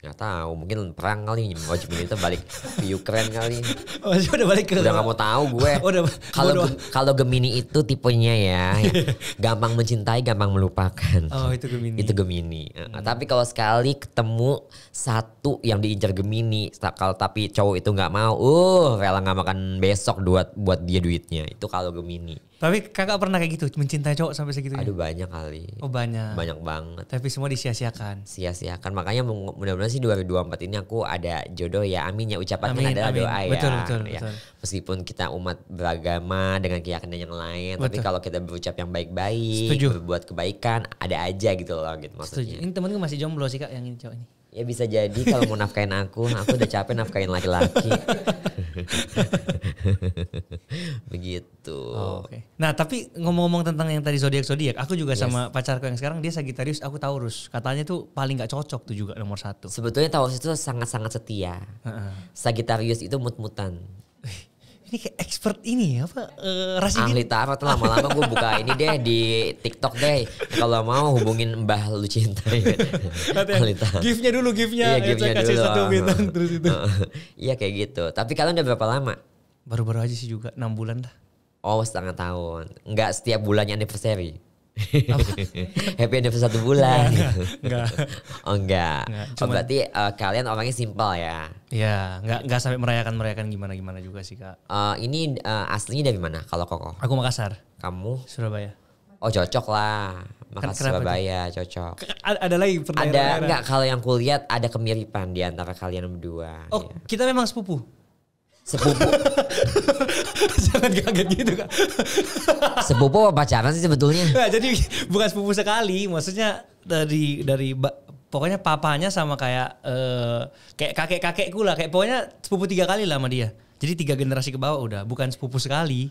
Gak tahu, mungkin perang kali wajib militer balik ke Ukraine kali. wajib udah oh, balik ke. Udah gak mau tahu gue. Kalau kalau Gemini itu tipenya ya, ya. gampang mencintai, gampang melupakan. Oh, itu Gemini. Itu Gemini. Hmm. Tapi kalau sekali ketemu satu yang diincar Gemini, kalau tapi cowok itu nggak mau, uh, rela nggak makan besok buat buat dia duitnya. Itu kalau Gemini. Tapi kakak pernah kayak gitu, mencintai cowok sampai segitu? Ya? Aduh banyak kali. Oh banyak. Banyak banget. Tapi semua disia-siakan. Sia-siakan. Makanya mudah-mudahan sih 2024 ini aku ada jodoh ya. Amin ya ucapan amin, adalah amin. doa ya. Betul, betul, ya. betul. Meskipun kita umat beragama dengan keyakinan yang lain, betul. tapi kalau kita berucap yang baik-baik, berbuat kebaikan, ada aja gitu loh gitu maksudnya. Setuju. Ini temen gue masih jomblo sih kak yang ini cowok ini. Ya bisa jadi kalau mau nafkain aku, nah aku udah capek nafkain laki-laki. Begitu. Oh, okay. Nah tapi ngomong-ngomong tentang yang tadi zodiak zodiak, aku juga yes. sama pacarku yang sekarang dia sagitarius aku Taurus. Katanya tuh paling nggak cocok tuh juga nomor satu. Sebetulnya Taurus itu sangat-sangat setia. Uh -uh. sagitarius itu mut-mutan ini kayak expert ini ya, apa uh, eh, Rasidin. ahli tarot lama-lama gue buka ini deh di TikTok deh kalau mau hubungin Mbah Lucinta ya. ahli tarot giftnya dulu giftnya iya, ya, giftnya dulu. satu bintang terus itu iya kayak gitu tapi kalian udah berapa lama baru-baru aja sih juga enam bulan lah oh setengah tahun nggak setiap bulannya anniversary happy anniversary satu bulan. enggak. oh enggak. enggak oh, cuman, oh berarti uh, kalian orangnya simpel ya? Iya, enggak enggak sampai merayakan merayakan gimana gimana juga sih kak. Uh, ini uh, aslinya dari mana kalau kokoh? Aku Makassar. Kamu? Surabaya. Oh cocok lah. Makassar Surabaya itu? cocok. Ada, ada lagi Ada enggak kalau yang kulihat ada kemiripan di antara kalian berdua. Oh, ya. kita memang sepupu. Sepupu. Jangan kaget gitu kak. sepupu apa pacaran sih sebetulnya? Nah, jadi bukan sepupu sekali, maksudnya dari dari pokoknya papanya sama kayak uh, kayak kakek kakekku lah, kayak pokoknya sepupu tiga kali lah sama dia. Jadi tiga generasi ke bawah udah, bukan sepupu sekali.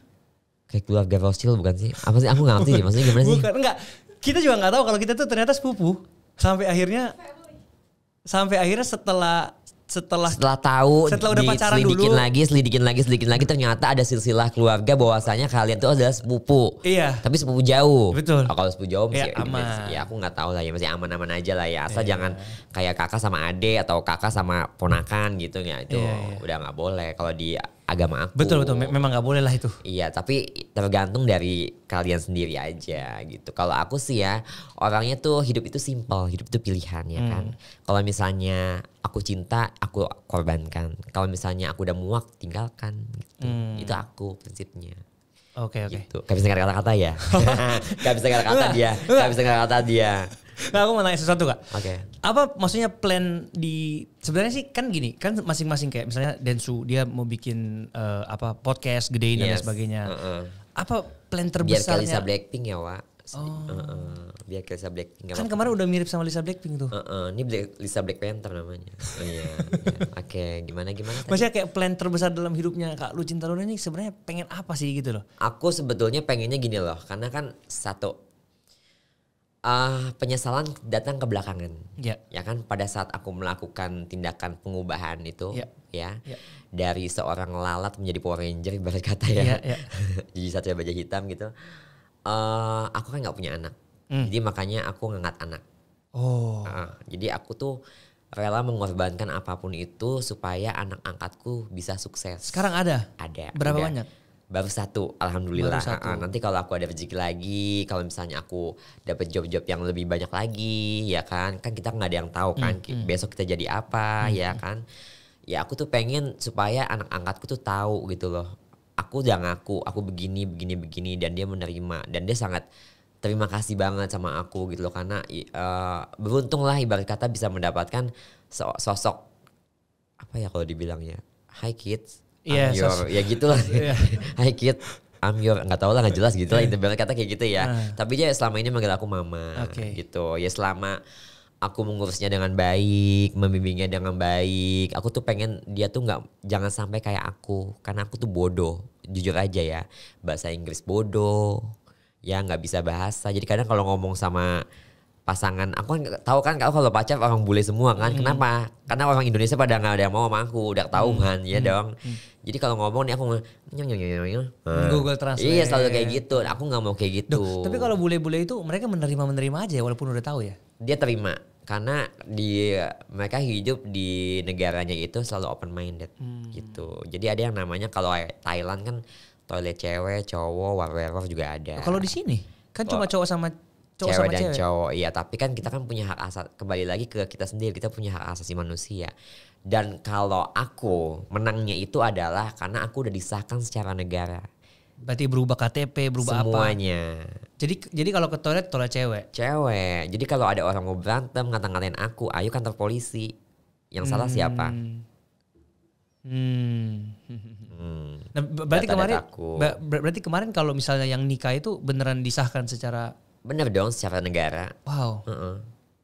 Kayak keluarga Rothschild bukan sih? Apa sih? Aku nggak ngerti sih, maksudnya gimana sih? Bukan, enggak. Kita juga nggak tahu kalau kita tuh ternyata sepupu sampai akhirnya sampai akhirnya setelah setelah setelah tahu setelah udah pacaran selidikin dulu lagi selidikin lagi selidikin lagi ternyata ada silsilah keluarga bahwasanya kalian tuh adalah sepupu iya tapi sepupu jauh betul oh, kalau sepupu jauh masih ya, ya aman ya aku nggak tahu lah ya masih aman-aman aja lah ya asal yeah. jangan kayak kakak sama ade atau kakak sama ponakan gitu ya itu yeah. Iya. udah nggak boleh kalau di agama aku. Betul betul, memang nggak boleh lah itu. Iya, tapi tergantung dari kalian sendiri aja gitu. Kalau aku sih ya orangnya tuh hidup itu simple, hidup itu pilihan ya hmm. kan. Kalau misalnya aku cinta aku korbankan kalau misalnya aku udah muak tinggalkan gitu. hmm. itu aku prinsipnya Oke okay, oke. Okay. Gitu. Gak bisa kata-kata ya. gak bisa kata-kata dia. Gak bisa kata-kata dia. Nah, aku mau nanya sesuatu kak. Oke. Okay. Apa maksudnya plan di sebenarnya sih kan gini kan masing-masing kayak misalnya Densu dia mau bikin uh, apa podcast gede yes. dan sebagainya. Uh -uh. Apa plan terbesarnya? Biar bisa Blackpink ya Wak. Oh. Uh, biar kayak Lisa Blackpink. Gak kan kemarin udah mirip sama Lisa Blackpink tuh. Uh, uh, ini Black, Lisa Black Panther namanya. Oh iya. iya. Oke, okay, gimana gimana tadi? Maksudnya kayak plan terbesar dalam hidupnya Kak Lucinta Luna ini sebenarnya pengen apa sih gitu loh? Aku sebetulnya pengennya gini loh, karena kan satu Uh, penyesalan datang ke belakangan, yeah. ya kan pada saat aku melakukan tindakan pengubahan itu, yeah. ya yeah. Ya. dari seorang lalat menjadi Power Ranger ibarat kata ya, yeah, yeah. jadi satu baja hitam gitu uh, aku kan nggak punya anak. Hmm. Jadi makanya aku ngangkat anak. Oh. Uh, jadi aku tuh rela mengorbankan apapun itu supaya anak angkatku bisa sukses. Sekarang ada? Ada. Berapa ada. banyak? Baru satu, alhamdulillah. Baru satu. Ah, nanti kalau aku ada rezeki lagi, kalau misalnya aku dapat job-job yang lebih banyak lagi, ya kan, kan kita nggak ada yang tahu kan, hmm, hmm. besok kita jadi apa, hmm, ya hmm. kan. Ya aku tuh pengen supaya anak angkatku tuh tahu gitu loh, aku udah ngaku aku begini begini begini dan dia menerima dan dia sangat terima kasih banget sama aku gitu loh karena uh, eh, beruntung lah ibarat kata bisa mendapatkan so sosok apa ya kalau dibilangnya hi kids yeah, I'm your sosok. ya gitulah yeah. hi kids I'm your nggak tau lah nggak jelas gitu lah iya. ibarat kata kayak gitu ya uh. tapi dia selama ini manggil aku mama okay. gitu ya selama aku mengurusnya dengan baik, membimbingnya dengan baik. Aku tuh pengen dia tuh nggak jangan sampai kayak aku, karena aku tuh bodoh jujur aja ya bahasa Inggris bodoh ya nggak bisa bahasa jadi kadang kalau ngomong sama pasangan aku kan tahu kan kalau kalau pacar orang bule semua kan hmm. kenapa karena orang Indonesia pada nggak ada yang mau sama aku udah tahu hmm. kan ya hmm. dong hmm. jadi kalau ngomong nih aku nyong nyong nyong nyong hmm, Google Translate iya selalu kayak gitu aku nggak mau kayak gitu Duh, tapi kalau bule-bule itu mereka menerima menerima aja ya, walaupun udah tahu ya dia terima karena di mereka hidup di negaranya itu selalu open minded hmm. gitu jadi ada yang namanya kalau Thailand kan toilet cewek cowok whatever juga ada kalau di sini kan cuma oh, cowok sama cowok cewek sama dan cewek. cowok iya tapi kan kita kan punya hak asasi kembali lagi ke kita sendiri kita punya hak asasi manusia dan kalau aku menangnya itu adalah karena aku udah disahkan secara negara Berarti berubah KTP, berubah Semuanya. apa? Semuanya. Jadi jadi kalau ke toilet toilet cewek. Cewek. Jadi kalau ada orang mau berantem ngata-ngatain aku, ayo kantor polisi. Yang hmm. salah siapa? Hmm. hmm. Nah, berarti kemarin Ber berarti kemarin kalau misalnya yang nikah itu beneran disahkan secara bener dong secara negara. Wow. Uh -uh.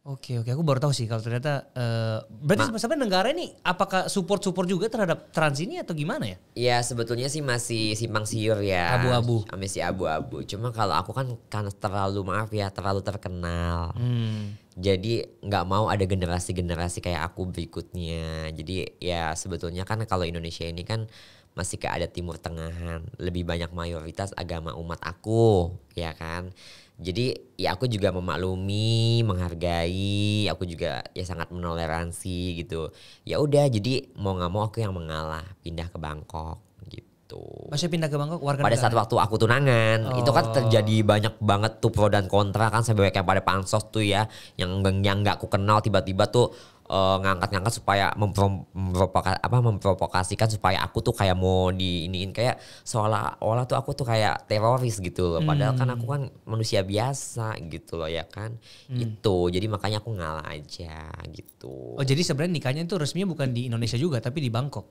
Oke oke, aku baru tahu sih kalau ternyata uh, berarti Ma sebenarnya negara ini apakah support support juga terhadap trans ini atau gimana ya? Iya sebetulnya sih masih simpang siur ya. Abu-abu. Masih abu-abu. Cuma kalau aku kan kan terlalu maaf ya terlalu terkenal. Hmm. Jadi nggak mau ada generasi-generasi kayak aku berikutnya. Jadi ya sebetulnya kan kalau Indonesia ini kan masih kayak ada timur tengahan, lebih banyak mayoritas agama umat aku, ya kan jadi ya aku juga memaklumi menghargai aku juga ya sangat menoleransi gitu ya udah jadi mau nggak mau aku yang mengalah pindah ke Bangkok gitu masih pindah ke Bangkok warga pada saat waktu aku tunangan oh. itu kan terjadi oh. banyak banget tuh pro dan kontra kan Saya banyak yang pada pansos tuh ya yang yang nggak aku kenal tiba-tiba tuh uh, ngangkat-ngangkat supaya memprovokasi apa memprovokasikan supaya aku tuh kayak mau diiniin kayak seolah-olah tuh aku tuh kayak teroris gitu loh padahal hmm. kan aku hmm. kan manusia biasa gitu loh ya kan hmm. itu jadi makanya aku ngalah aja gitu oh jadi sebenarnya nikahnya itu resminya bukan di Indonesia juga tapi di Bangkok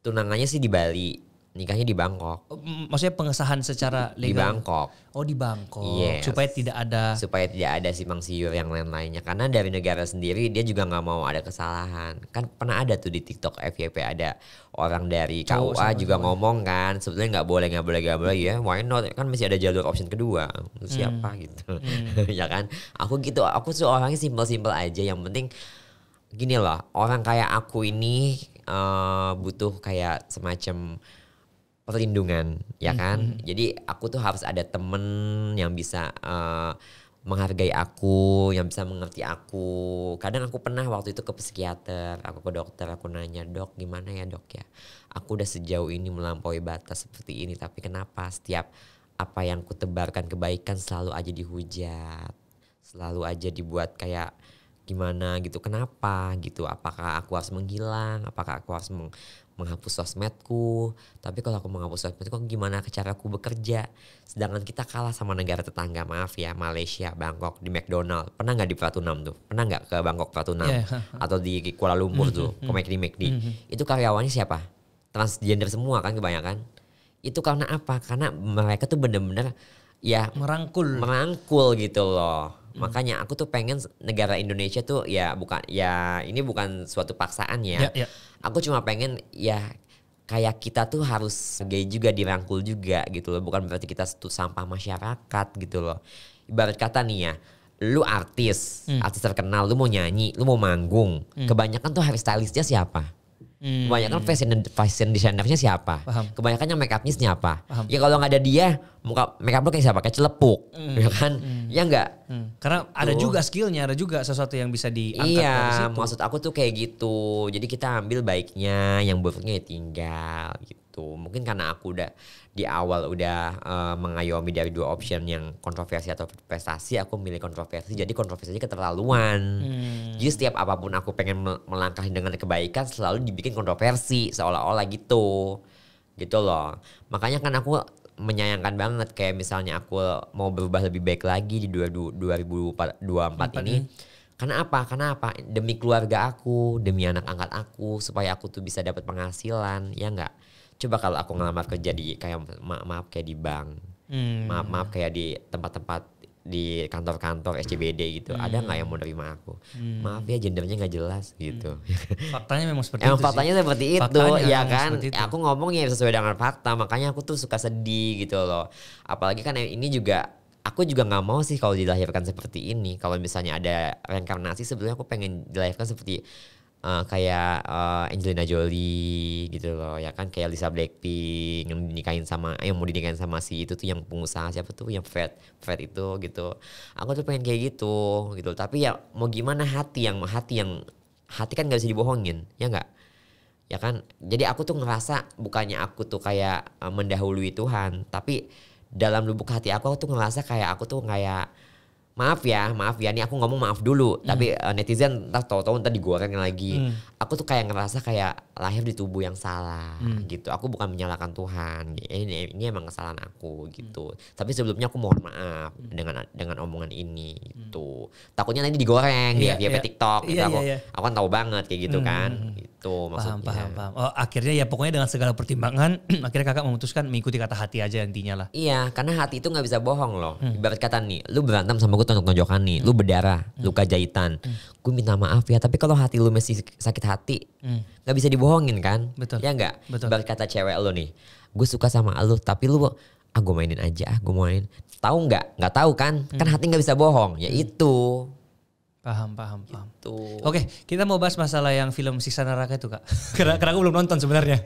tunangannya sih di Bali nikahnya di Bangkok. Oh, maksudnya pengesahan secara legal di Bangkok. Oh di Bangkok. Yes. Supaya tidak ada supaya tidak ada simpang siur yang lain-lainnya. Karena dari negara sendiri dia juga nggak mau ada kesalahan. Kan pernah ada tuh di TikTok FYP ada orang dari Cowok KUA juga ngomong kan sebetulnya nggak boleh nggak boleh nggak boleh ya why not kan masih ada jalur option kedua hmm. siapa hmm. gitu hmm. ya kan aku gitu aku tuh orangnya simple simple aja yang penting gini loh orang kayak aku ini uh, butuh kayak semacam perlindungan ya kan mm-hmm. jadi aku tuh harus ada temen yang bisa uh, menghargai aku yang bisa mengerti aku kadang aku pernah waktu itu ke psikiater aku ke dokter aku nanya dok gimana ya dok ya aku udah sejauh ini melampaui batas seperti ini tapi kenapa setiap apa yang tebarkan kebaikan selalu aja dihujat selalu aja dibuat kayak gimana gitu kenapa gitu apakah aku harus menghilang apakah aku harus meng, menghapus sosmedku tapi kalau aku menghapus sosmedku gimana cara aku bekerja sedangkan kita kalah sama negara tetangga maaf ya Malaysia Bangkok di McDonald pernah nggak di Pratunam tuh pernah nggak ke Bangkok Pratunam yeah. atau di Kuala Lumpur mm -hmm. tuh mhm. ke McD McD mm -hmm. itu karyawannya siapa transgender semua kan kebanyakan itu karena apa karena mereka tuh bener-bener ya merangkul merangkul gitu loh hmm. makanya aku tuh pengen negara Indonesia tuh ya bukan ya ini bukan suatu paksaan ya, ya, ya aku cuma pengen ya kayak kita tuh harus gay juga dirangkul juga gitu loh bukan berarti kita tuh sampah masyarakat gitu loh ibarat kata nih ya lu artis hmm. artis terkenal lu mau nyanyi lu mau manggung hmm. kebanyakan tuh hairstylistnya siapa Hmm. Kebanyakan fashion fashion nya siapa? Paham. Kebanyakan yang make upnya siapa? Paham. Ya kalau nggak ada dia, muka make up lo kayak siapa? Kayak celepuk, hmm. ya kan? Hmm. Ya enggak. Hmm. Karena tuh. ada juga skillnya, ada juga sesuatu yang bisa diangkat iya, dari situ. maksud aku tuh kayak gitu. Jadi kita ambil baiknya, yang buruknya ya tinggal gitu gitu mungkin karena aku udah di awal udah uh, mengayomi dari dua option yang kontroversi atau prestasi aku milih kontroversi jadi kontroversinya keterlaluan hmm. jadi setiap apapun aku pengen melangkah dengan kebaikan selalu dibikin kontroversi seolah-olah gitu gitu loh makanya kan aku menyayangkan banget kayak misalnya aku mau berubah lebih baik lagi di 2024 empat ini. Karena apa? Karena apa? Demi keluarga aku, demi anak angkat aku, supaya aku tuh bisa dapat penghasilan, ya enggak? coba kalau aku ngelamar kerja di kayak ma maaf kayak di bank hmm. maaf maaf kayak di tempat-tempat di kantor-kantor SCBD gitu hmm. ada nggak yang mau nerima aku hmm. maaf ya gendernya nggak jelas gitu hmm. faktanya memang seperti emang itu faktanya sih. seperti itu faktanya ya kan itu. Ya, aku ya sesuai dengan fakta makanya aku tuh suka sedih gitu loh apalagi kan ini juga aku juga nggak mau sih kalau dilahirkan seperti ini kalau misalnya ada reinkarnasi sebenarnya aku pengen dilahirkan seperti uh, kayak uh, Angelina Jolie gitu loh ya kan kayak Lisa Blackpink yang dinikahin sama eh, yang mau dinikahin sama si itu tuh yang pengusaha siapa tuh yang fat fat itu gitu aku tuh pengen kayak gitu gitu tapi ya mau gimana hati yang hati yang hati kan gak bisa dibohongin ya nggak ya kan jadi aku tuh ngerasa bukannya aku tuh kayak uh, mendahului Tuhan tapi dalam lubuk hati aku aku tuh ngerasa kayak aku tuh kayak maaf ya, maaf ya nih aku ngomong maaf dulu, hmm. tapi uh, netizen entah tau tahu entar digoreng lagi. Hmm. Aku tuh kayak ngerasa kayak lahir di tubuh yang salah hmm. gitu. Aku bukan menyalahkan Tuhan. Ini ini emang kesalahan aku hmm. gitu. Hmm. Tapi sebelumnya aku mohon maaf hmm. dengan dengan omongan ini hmm. gitu. Hmm. Takutnya nanti digoreng yeah, ya iya, via yeah. Iya. TikTok gitu. Yeah, aku yeah, yeah. aku kan tahu banget kayak gitu hmm. kan. Gitu maksudnya. Paham paham paham. Oh, akhirnya ya pokoknya dengan segala pertimbangan akhirnya Kakak memutuskan mengikuti kata hati aja intinya lah. Iya, karena hati itu nggak bisa bohong loh. Hmm. Ibarat kata nih, lu berantem sama gue tonjok-tonjokan nih, hmm. lu berdarah, hmm. luka jahitan. Hmm. Gue minta maaf ya, tapi kalau hati lu masih sakit hati, hmm. gak bisa dibohongin kan? Betul. Ya enggak? Betul. Balik kata cewek lu nih, gue suka sama lu, tapi lu ah gue mainin aja, ah gue main. Tahu nggak? Nggak tahu kan? Hmm. Kan hati nggak bisa bohong, ya hmm. itu. Paham, paham, paham. Gitu. Oke, kita mau bahas masalah yang film Siksa Neraka itu, Kak. karena, karena aku belum nonton sebenarnya.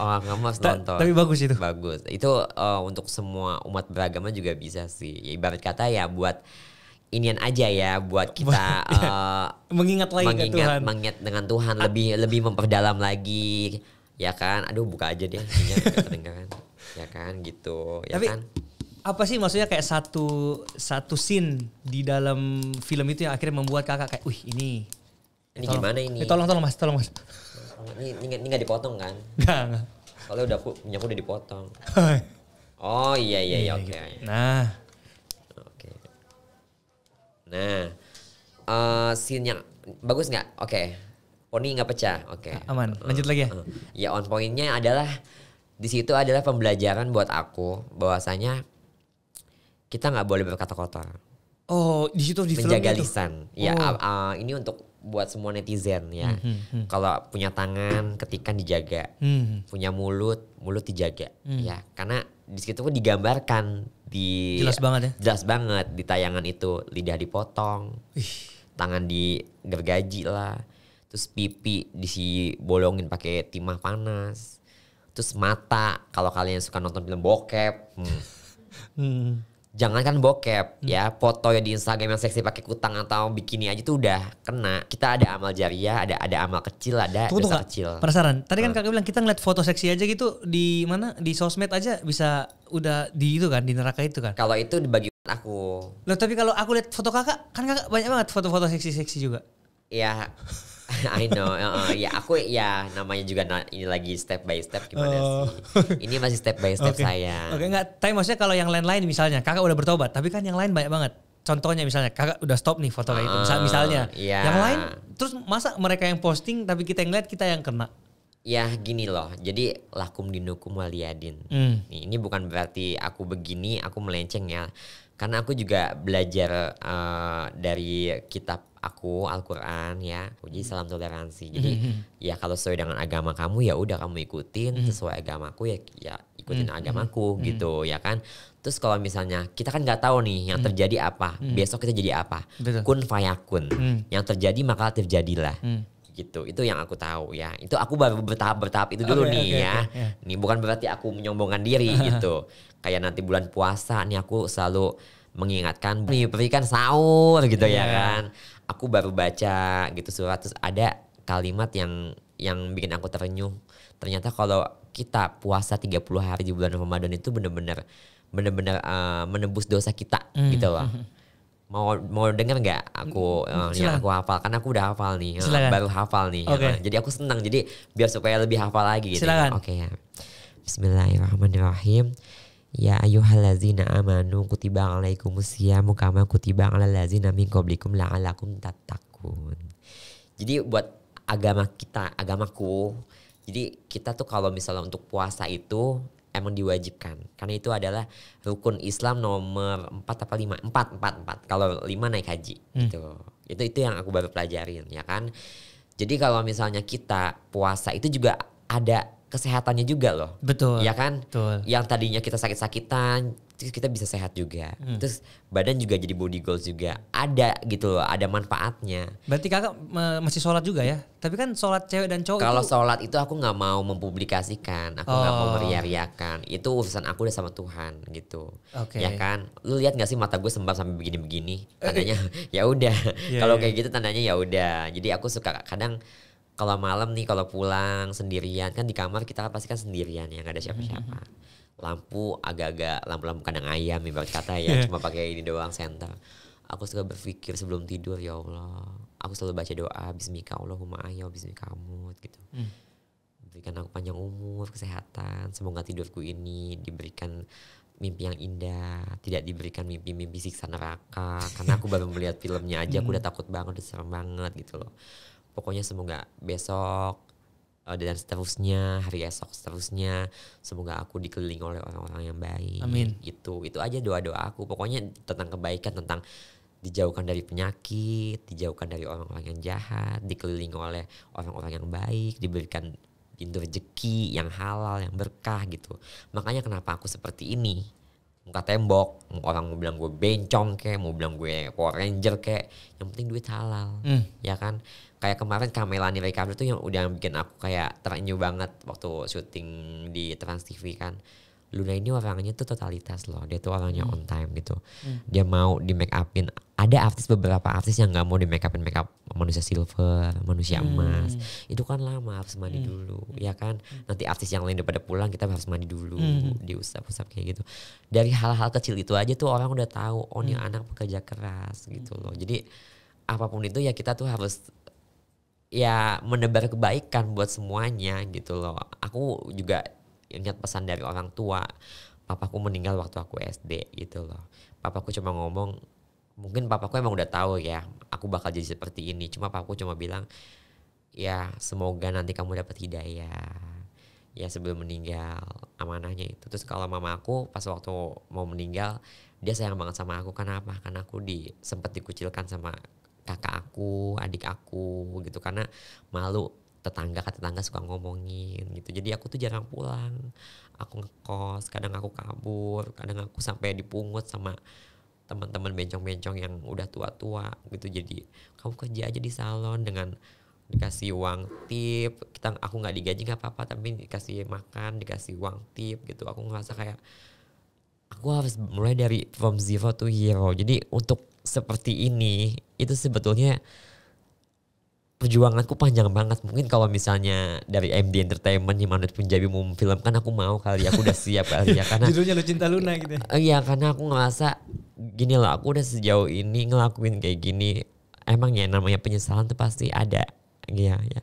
Oh, nggak mas Ta nonton. Tapi bagus itu. Bagus. Itu uh, untuk semua umat beragama juga bisa sih. Ya, ibarat kata ya buat inian aja ya buat kita uh, mengingat lagi mengingat, ke Tuhan. Mengingat dengan Tuhan lebih lebih memperdalam lagi ya kan. Aduh buka aja deh kedengaran. ya kan gitu, ya Tapi, kan? apa sih maksudnya kayak satu satu scene di dalam film itu yang akhirnya membuat kakak kayak, "Wih, ini ini tolong, gimana ini?" Eh, tolong tolong Mas, tolong Mas. Ini ini, nggak dipotong kan? nggak kalau Soalnya udah punya aku udah dipotong. oh iya iya iya, iya oke. Okay. Gitu. Iya. Nah, Nah, uh, scene yang bagus nggak? Oke, okay. poni nggak pecah. Oke, okay. aman. Eh, Lanjut lagi ya. Uh, Ya on pointnya adalah di situ adalah pembelajaran buat aku bahwasanya kita nggak boleh berkata kotor. Oh, di situ di menjaga itu? lisan. Ya, oh. Ya, uh, uh, ini untuk buat semua netizen ya. Mm -hmm, Kalau punya tangan, ketikan dijaga. -hmm. Punya mulut, mulut dijaga. Mm. Ya, karena di situ digambarkan di jelas banget ya jelas banget di tayangan itu lidah dipotong Ih. tangan digergaji lah terus pipi disi bolongin pakai timah panas terus mata kalau kalian suka nonton film bokep hmm. hmm jangankan bokep hmm. ya foto ya di Instagram yang seksi pakai kutang atau bikini aja tuh udah kena kita ada amal jariah ada ada amal kecil ada tunggu, tunggu, kecil penasaran tadi kan hmm. kakak bilang kita ngeliat foto seksi aja gitu di mana di sosmed aja bisa udah di itu kan di neraka itu kan kalau itu dibagi aku loh tapi kalau aku lihat foto kakak kan kakak banyak banget foto-foto seksi-seksi juga ya I know, uh, ya aku ya namanya juga na ini lagi step by step gimana oh. sih? Ini masih step by step okay. saya. Oke okay, nggak, tapi maksudnya kalau yang lain-lain misalnya, kakak udah bertobat, tapi kan yang lain banyak banget. Contohnya misalnya kakak udah stop nih foto kayak uh, itu, ah, misalnya. Yeah. Yang lain, terus masa mereka yang posting tapi kita yang lihat kita yang kena? Ya gini loh, jadi lakum dinukum waliyadin Mm. Nih, ini bukan berarti aku begini, aku melenceng ya. Karena aku juga belajar uh, dari kitab aku Al-Qur'an ya. Uji hmm. salam toleransi. Jadi hmm, hmm, ya kalau sesuai dengan agama kamu ya udah kamu ikutin sesuai agamaku ya ya ikutin agamaku gitu ya kan. Terus kalau misalnya kita kan nggak tahu nih yang terjadi apa, besok kita jadi apa. Kun fayakun. Yang terjadi maka terjadilah. gitu itu yang aku tahu ya itu aku baru bertahap bertahap itu dulu okay, oh, iya, nih okay, ya okay, yeah. nih bukan berarti aku menyombongkan diri gitu kayak nanti bulan puasa nih aku selalu mengingatkan nih berikan sahur gitu yeah. ya iya. kan aku baru baca gitu surat terus ada kalimat yang yang bikin aku terenyuh. Ternyata kalau kita puasa 30 hari di bulan Ramadan itu benar-benar benar-benar uh, eh, menebus dosa kita mm. gitu loh. Mau mau dengar nggak aku uh, yang aku hafal karena aku udah hafal nih, eh, Silakan. baru hafal nih. Okay. Ya, kan? jadi aku senang jadi biar supaya lebih hafal lagi gitu. Oke okay, ya. Bismillahirrahmanirrahim. Ya ayyuhallazina amanu kutiba alaikumusiyam kama kutiba ala lazina min qablikum la'alakum tattaqun. Jadi buat agama kita, agamaku, jadi kita tuh kalau misalnya untuk puasa itu emang diwajibkan karena itu adalah rukun Islam nomor 4 apa 5? 4 4 4. Kalau 5 naik haji hmm. gitu. Itu itu yang aku baru pelajarin ya kan. Jadi kalau misalnya kita puasa itu juga ada kesehatannya juga loh. Betul. Ya kan? Betul. Yang tadinya kita sakit-sakitan, terus kita bisa sehat juga. Hmm. Terus badan juga jadi body goals juga. Ada gitu loh, ada manfaatnya. Berarti kakak masih sholat juga ya? Tapi kan sholat cewek dan cowok Kalau itu... sholat itu aku gak mau mempublikasikan, aku nggak gak mau oh. meriah-riakan. Itu urusan aku udah sama Tuhan gitu. Okay. Ya kan? Lu lihat gak sih mata gue sembab sampai begini-begini? Eh, tandanya iya. ya udah. Yeah, Kalau yeah. kayak gitu tandanya ya udah. Jadi aku suka kadang kalau malam nih kalau pulang sendirian kan di kamar kita pasti kan sendirian ya nggak ada siapa-siapa. Mm-hmm. Lampu agak-agak lampu-lampu kandang ayam ya, ibarat kata ya iya. cuma pakai ini doang senter. Aku suka berpikir sebelum tidur ya Allah. Aku selalu baca doa Bismika Allahumma ayya Bismika amut gitu. Hmm. Berikan aku panjang umur, kesehatan. Semoga tidurku ini diberikan mimpi yang indah, tidak diberikan mimpi-mimpi siksa neraka. Karena aku baru melihat filmnya aja, aku hmm. udah takut banget, udah serem banget gitu loh pokoknya semoga besok uh, dan seterusnya hari esok seterusnya semoga aku dikelilingi oleh orang-orang yang baik Amin. itu itu aja doa doa aku pokoknya tentang kebaikan tentang dijauhkan dari penyakit dijauhkan dari orang-orang yang jahat dikelilingi oleh orang-orang yang baik diberikan pintu rezeki yang halal yang berkah gitu makanya kenapa aku seperti ini muka tembok orang mau bilang gue bencong kayak mau bilang gue Power Ranger kayak yang penting duit halal hmm. ya kan kayak kemarin nilai kamera tuh yang udah bikin aku kayak terenyuh banget waktu syuting di Trans TV kan Luna ini orangnya tuh totalitas loh dia tuh orangnya hmm. on time gitu hmm. dia mau di make upin ada artis beberapa artis yang nggak mau di make upin make up manusia silver manusia hmm. emas itu kan lama harus mandi hmm. dulu iya. ya kan hmm. nanti artis yang lain udah pada pulang kita harus mandi dulu hmm. diusap-usap kayak gitu dari hal-hal kecil itu aja tuh orang udah tahu oh ini hmm. anak pekerja keras hmm. gitu loh jadi apapun itu ya kita tuh harus ya menebar kebaikan buat semuanya gitu loh. Aku juga ingat pesan dari orang tua papaku meninggal waktu aku SD gitu loh papaku cuma ngomong mungkin papaku emang udah tahu ya aku bakal jadi seperti ini cuma papaku cuma bilang ya semoga nanti kamu dapat hidayah ya sebelum meninggal amanahnya itu terus kalau mama aku pas waktu mau meninggal dia sayang banget sama aku kenapa karena aku di sempat dikucilkan sama kakak aku adik aku gitu karena malu tetangga kata tetangga suka ngomongin gitu jadi aku tuh jarang pulang aku ngekos kadang aku kabur kadang aku sampai dipungut sama teman-teman bencong-bencong yang udah tua-tua gitu jadi kamu kerja aja di salon dengan dikasih uang tip kita aku nggak digaji nggak apa-apa tapi dikasih makan dikasih uang tip gitu aku ngerasa kayak aku harus mulai dari from zero to hero jadi untuk seperti ini itu sebetulnya perjuanganku panjang banget. Mungkin kalau misalnya dari MD Entertainment yang mana pun jadi mau memfilmkan aku mau kali aku udah siap kali ya karena judulnya lu cinta Luna gitu. Ya? Iya, karena aku ngerasa gini lah. aku udah sejauh ini ngelakuin kayak gini. Emang ya namanya penyesalan tuh pasti ada. Iya, ya.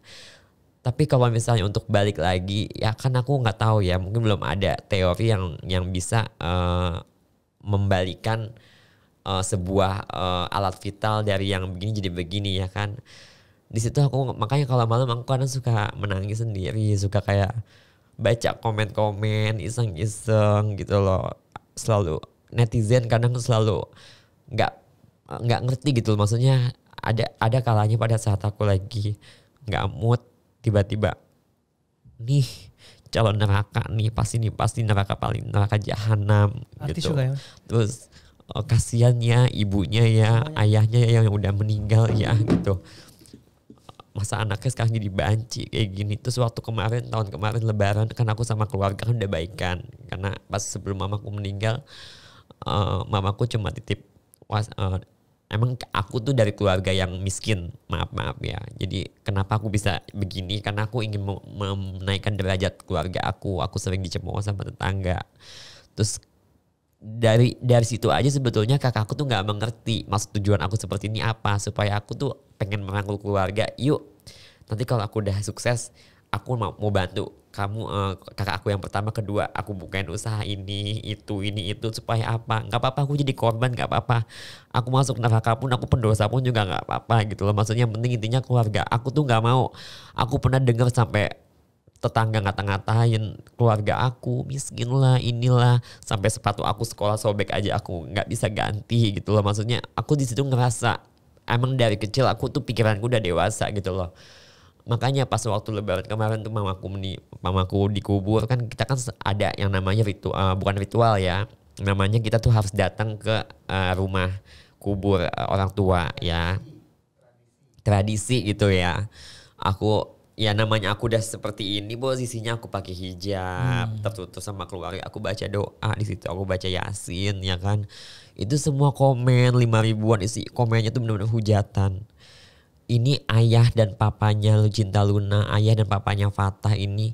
Tapi kalau misalnya untuk balik lagi, ya kan aku nggak tahu ya, mungkin belum ada teori yang yang bisa uh, membalikan uh, sebuah uh, alat vital dari yang begini jadi begini ya kan di situ aku makanya kalau malam aku kadang suka menangis sendiri suka kayak baca komen-komen iseng-iseng gitu loh selalu netizen kadang selalu nggak nggak ngerti gitu loh. maksudnya ada ada kalanya pada saat aku lagi nggak mood tiba-tiba nih calon neraka nih pasti nih pasti neraka paling neraka jahanam gitu ya. terus oh, kasihan ya ibunya ya Semuanya. Ya. ayahnya ya yang udah meninggal ya gitu masa anaknya sekarang jadi banci kayak gini terus waktu kemarin tahun kemarin lebaran kan aku sama keluarga kan udah baikan karena pas sebelum mamaku meninggal uh, mamaku cuma titip was, uh, emang aku tuh dari keluarga yang miskin maaf maaf ya jadi kenapa aku bisa begini karena aku ingin menaikkan derajat keluarga aku aku sering dicemooh sama tetangga terus dari dari situ aja sebetulnya kakakku tuh nggak mengerti maksud tujuan aku seperti ini apa supaya aku tuh pengen merangkul keluarga yuk nanti kalau aku udah sukses aku mau, mau bantu kamu uh, kakak aku yang pertama kedua aku bukain usaha ini itu ini itu supaya apa nggak apa-apa aku jadi korban nggak apa-apa aku masuk neraka pun aku pendosa pun juga nggak apa-apa gitu loh maksudnya yang penting intinya keluarga aku tuh nggak mau aku pernah dengar sampai tetangga ngata-ngatain keluarga aku miskin lah inilah sampai sepatu aku sekolah sobek aja aku nggak bisa ganti gitu loh maksudnya aku di situ ngerasa emang dari kecil aku tuh pikiranku udah dewasa gitu loh makanya pas waktu lebaran kemarin tuh mamaku meni, mamaku dikubur kan kita kan ada yang namanya ritual uh, eh, bukan ritual ya namanya kita tuh harus datang ke uh, rumah kubur uh, orang tua ya tradisi gitu ya aku ya namanya aku udah seperti ini posisinya aku pakai hijab hmm. tertutup sama keluarga aku baca doa di situ aku baca yasin ya kan itu semua komen lima ribuan isi komennya tuh benar-benar hujatan ini ayah dan papanya Lucinta Luna ayah dan papanya Fatah ini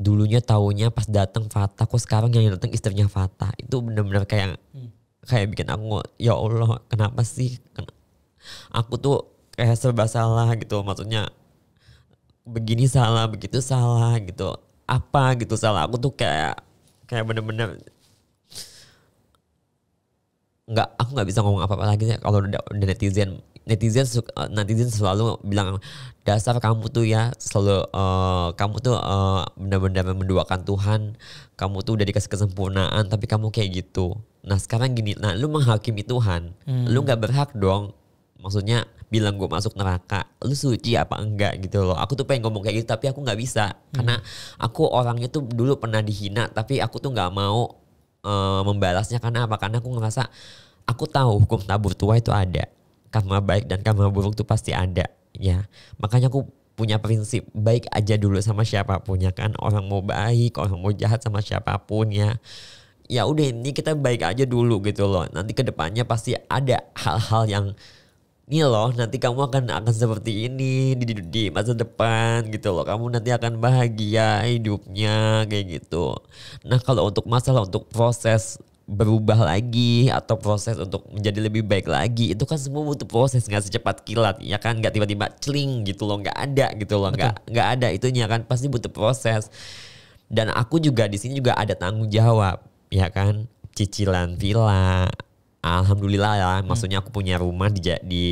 dulunya taunya pas datang Fatah kok sekarang yang datang istrinya Fatah itu benar-benar kayak hmm. kayak bikin aku ya Allah kenapa sih Ken aku tuh kayak serba salah gitu maksudnya begini salah begitu salah gitu apa gitu salah aku tuh kayak kayak bener-bener nggak aku nggak bisa ngomong apa-apa lagi kalau netizen netizen eh, netizen selalu bilang dasar kamu tuh ya selalu uh, kamu tuh uh, benar-benar menduakan Tuhan kamu tuh udah dikasih kesempurnaan tapi kamu kayak gitu nah sekarang gini nah lu menghakimi Tuhan hmm. lu nggak berhak dong maksudnya bilang gue masuk neraka lu suci apa enggak gitu loh aku tuh pengen ngomong kayak gitu tapi aku nggak bisa hmm. karena aku orangnya tuh dulu pernah dihina tapi aku tuh nggak mau uh, membalasnya karena apa? Karena aku ngerasa aku tahu hukum tabur tua itu ada. Karma baik dan karma buruk itu pasti ada ya. Makanya aku punya prinsip baik aja dulu sama siapapun ya kan orang mau baik orang mau jahat sama siapapun ya ya udah ini kita baik aja dulu gitu loh nanti kedepannya pasti ada hal-hal yang ini iya loh nanti kamu akan akan seperti ini di, di, di masa depan gitu loh kamu nanti akan bahagia hidupnya kayak gitu nah kalau untuk masalah untuk proses berubah lagi atau proses untuk menjadi lebih baik lagi itu kan semua butuh proses nggak secepat kilat ya kan nggak tiba-tiba celing gitu loh nggak ada gitu loh nggak nggak ada itunya kan pasti butuh proses dan aku juga di sini juga ada tanggung jawab ya kan cicilan villa alhamdulillah ya hmm. maksudnya aku punya rumah di di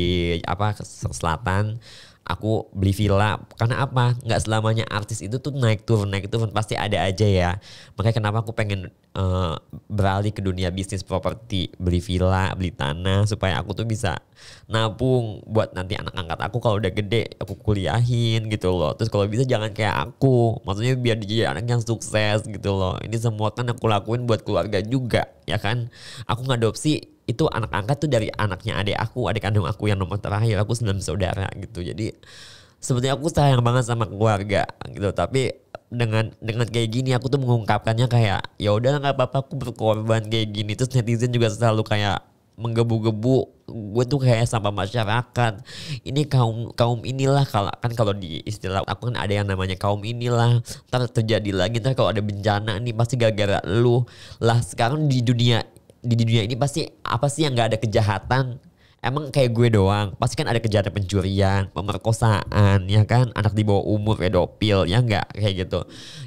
apa selatan aku beli villa karena apa nggak selamanya artis itu tuh naik turun naik turun pasti ada aja ya makanya kenapa aku pengen uh, beralih ke dunia bisnis properti beli villa beli tanah supaya aku tuh bisa nabung buat nanti anak angkat aku kalau udah gede aku kuliahin gitu loh terus kalau bisa jangan kayak aku maksudnya biar dia anak yang sukses gitu loh ini semua kan aku lakuin buat keluarga juga ya kan aku ngadopsi itu anak angkat tuh dari anaknya adik aku adik kandung aku yang nomor terakhir aku sembilan saudara gitu jadi sebetulnya aku sayang banget sama keluarga gitu tapi dengan dengan kayak gini aku tuh mengungkapkannya kayak ya udah nggak apa-apa aku berkorban kayak gini terus netizen juga selalu kayak menggebu-gebu gue tuh kayak sama masyarakat ini kaum kaum inilah kalau kan kalau di istilah aku kan ada yang namanya kaum inilah ntar terjadi lagi ntar kalau ada bencana nih pasti gara-gara lu lah sekarang di dunia di dunia ini pasti apa sih yang nggak ada kejahatan emang kayak gue doang pasti kan ada kejahatan pencurian pemerkosaan ya kan anak di bawah umur pedofil ya enggak kayak gitu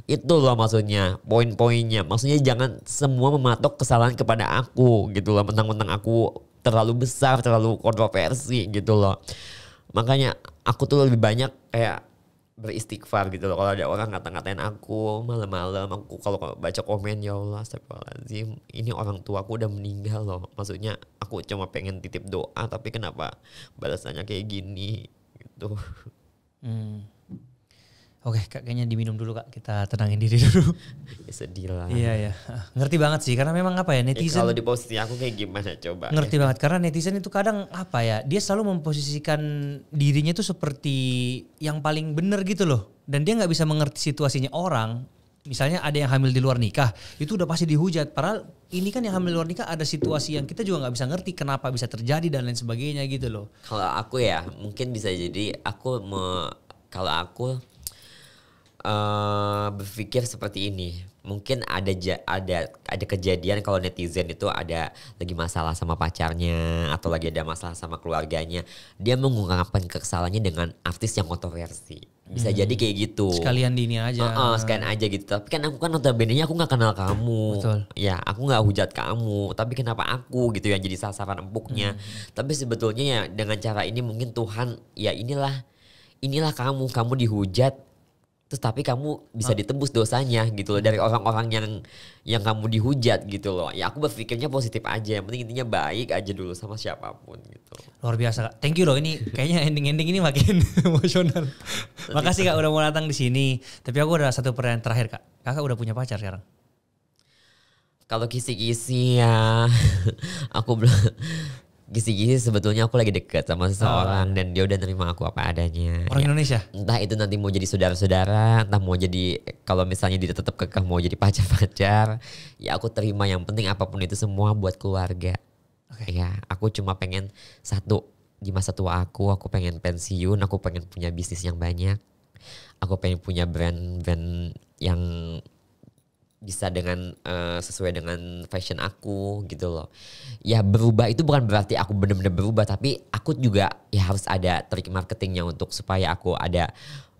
itu loh maksudnya poin-poinnya maksudnya jangan semua mematok kesalahan kepada aku gitu loh mentang-mentang aku terlalu besar terlalu kontroversi gitu loh makanya aku tuh lebih banyak kayak beristighfar gitu loh kalau ada orang ngata-ngatain aku malam-malam aku kalau baca komen ya Allah astagfirullahaladzim ini orang tua aku udah meninggal loh maksudnya aku cuma pengen titip doa tapi kenapa balasannya kayak gini gitu hmm. Oke, kak kayaknya diminum dulu kak. Kita tenangin diri dulu. ya sedih lah. Iya ya. Ngerti banget sih karena memang apa ya, ya netizen. Ya, kalau di posisi aku kayak gimana coba. Ngerti ya. banget karena netizen itu kadang apa ya dia selalu memposisikan dirinya itu seperti yang paling benar gitu loh. Dan dia nggak bisa mengerti situasinya orang. Misalnya ada yang hamil di luar nikah, itu udah pasti dihujat. Padahal ini kan yang hamil di luar nikah ada situasi yang kita juga nggak bisa ngerti kenapa bisa terjadi dan lain sebagainya gitu loh. Kalau aku ya mungkin bisa jadi aku me, kalau aku uh, berpikir seperti ini. Mungkin ada ada ada kejadian kalau netizen itu ada lagi masalah sama pacarnya atau lagi ada masalah sama keluarganya, dia mengungkapkan kesalahannya dengan artis yang kontroversi. Bisa hmm. jadi kayak gitu. Sekalian dini aja. Uh -uh, sekalian aja gitu. Tapi kan aku kan notabene aku nggak kenal kamu. Betul. Ya, aku nggak hujat kamu, tapi kenapa aku gitu yang jadi sasaran empuknya. Hmm. Tapi sebetulnya ya dengan cara ini mungkin Tuhan ya inilah inilah kamu, kamu dihujat terus tapi kamu bisa ah. ditebus dosanya gitu loh dari orang-orang yang yang kamu dihujat gitu loh. Ya aku berpikirnya positif aja, yang penting intinya baik aja dulu sama siapapun gitu. Luar biasa. Kak. Thank you loh ini kayaknya ending-ending ini makin emosional. Makasih Kak udah mau datang di sini. Tapi aku ada satu pertanyaan terakhir Kak. Kakak udah punya pacar sekarang? Kalau kisi-kisi ya aku belum Gisi-gisi sebetulnya aku lagi deket sama seseorang oh. dan dia udah nerima aku apa adanya. Orang ya. Indonesia. Entah itu nanti mau jadi saudara-saudara, entah mau jadi kalau misalnya dia tetap kekeh mau jadi pacar-pacar, ya aku terima yang penting apapun itu semua buat keluarga. Okay. Ya, aku cuma pengen satu di masa tua aku, aku pengen pensiun, aku pengen punya bisnis yang banyak. Aku pengen punya brand-brand yang bisa dengan uh, sesuai dengan fashion aku gitu loh. Ya berubah itu bukan berarti aku bener-bener berubah tapi aku juga ya harus ada trik marketingnya untuk supaya aku ada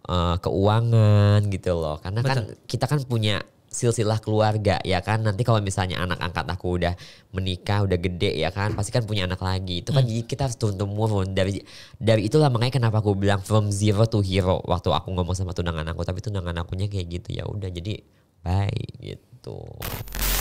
uh, keuangan gitu loh. Karena kan Betul. kan kita kan punya silsilah keluarga ya kan nanti kalau misalnya anak angkat aku udah menikah udah gede ya kan pasti kan punya anak lagi itu kan hmm. kita harus turun temurun dari dari itulah makanya kenapa aku bilang from zero to hero waktu aku ngomong sama tunangan aku tapi tunangan akunya kayak gitu ya udah jadi Bye gitu.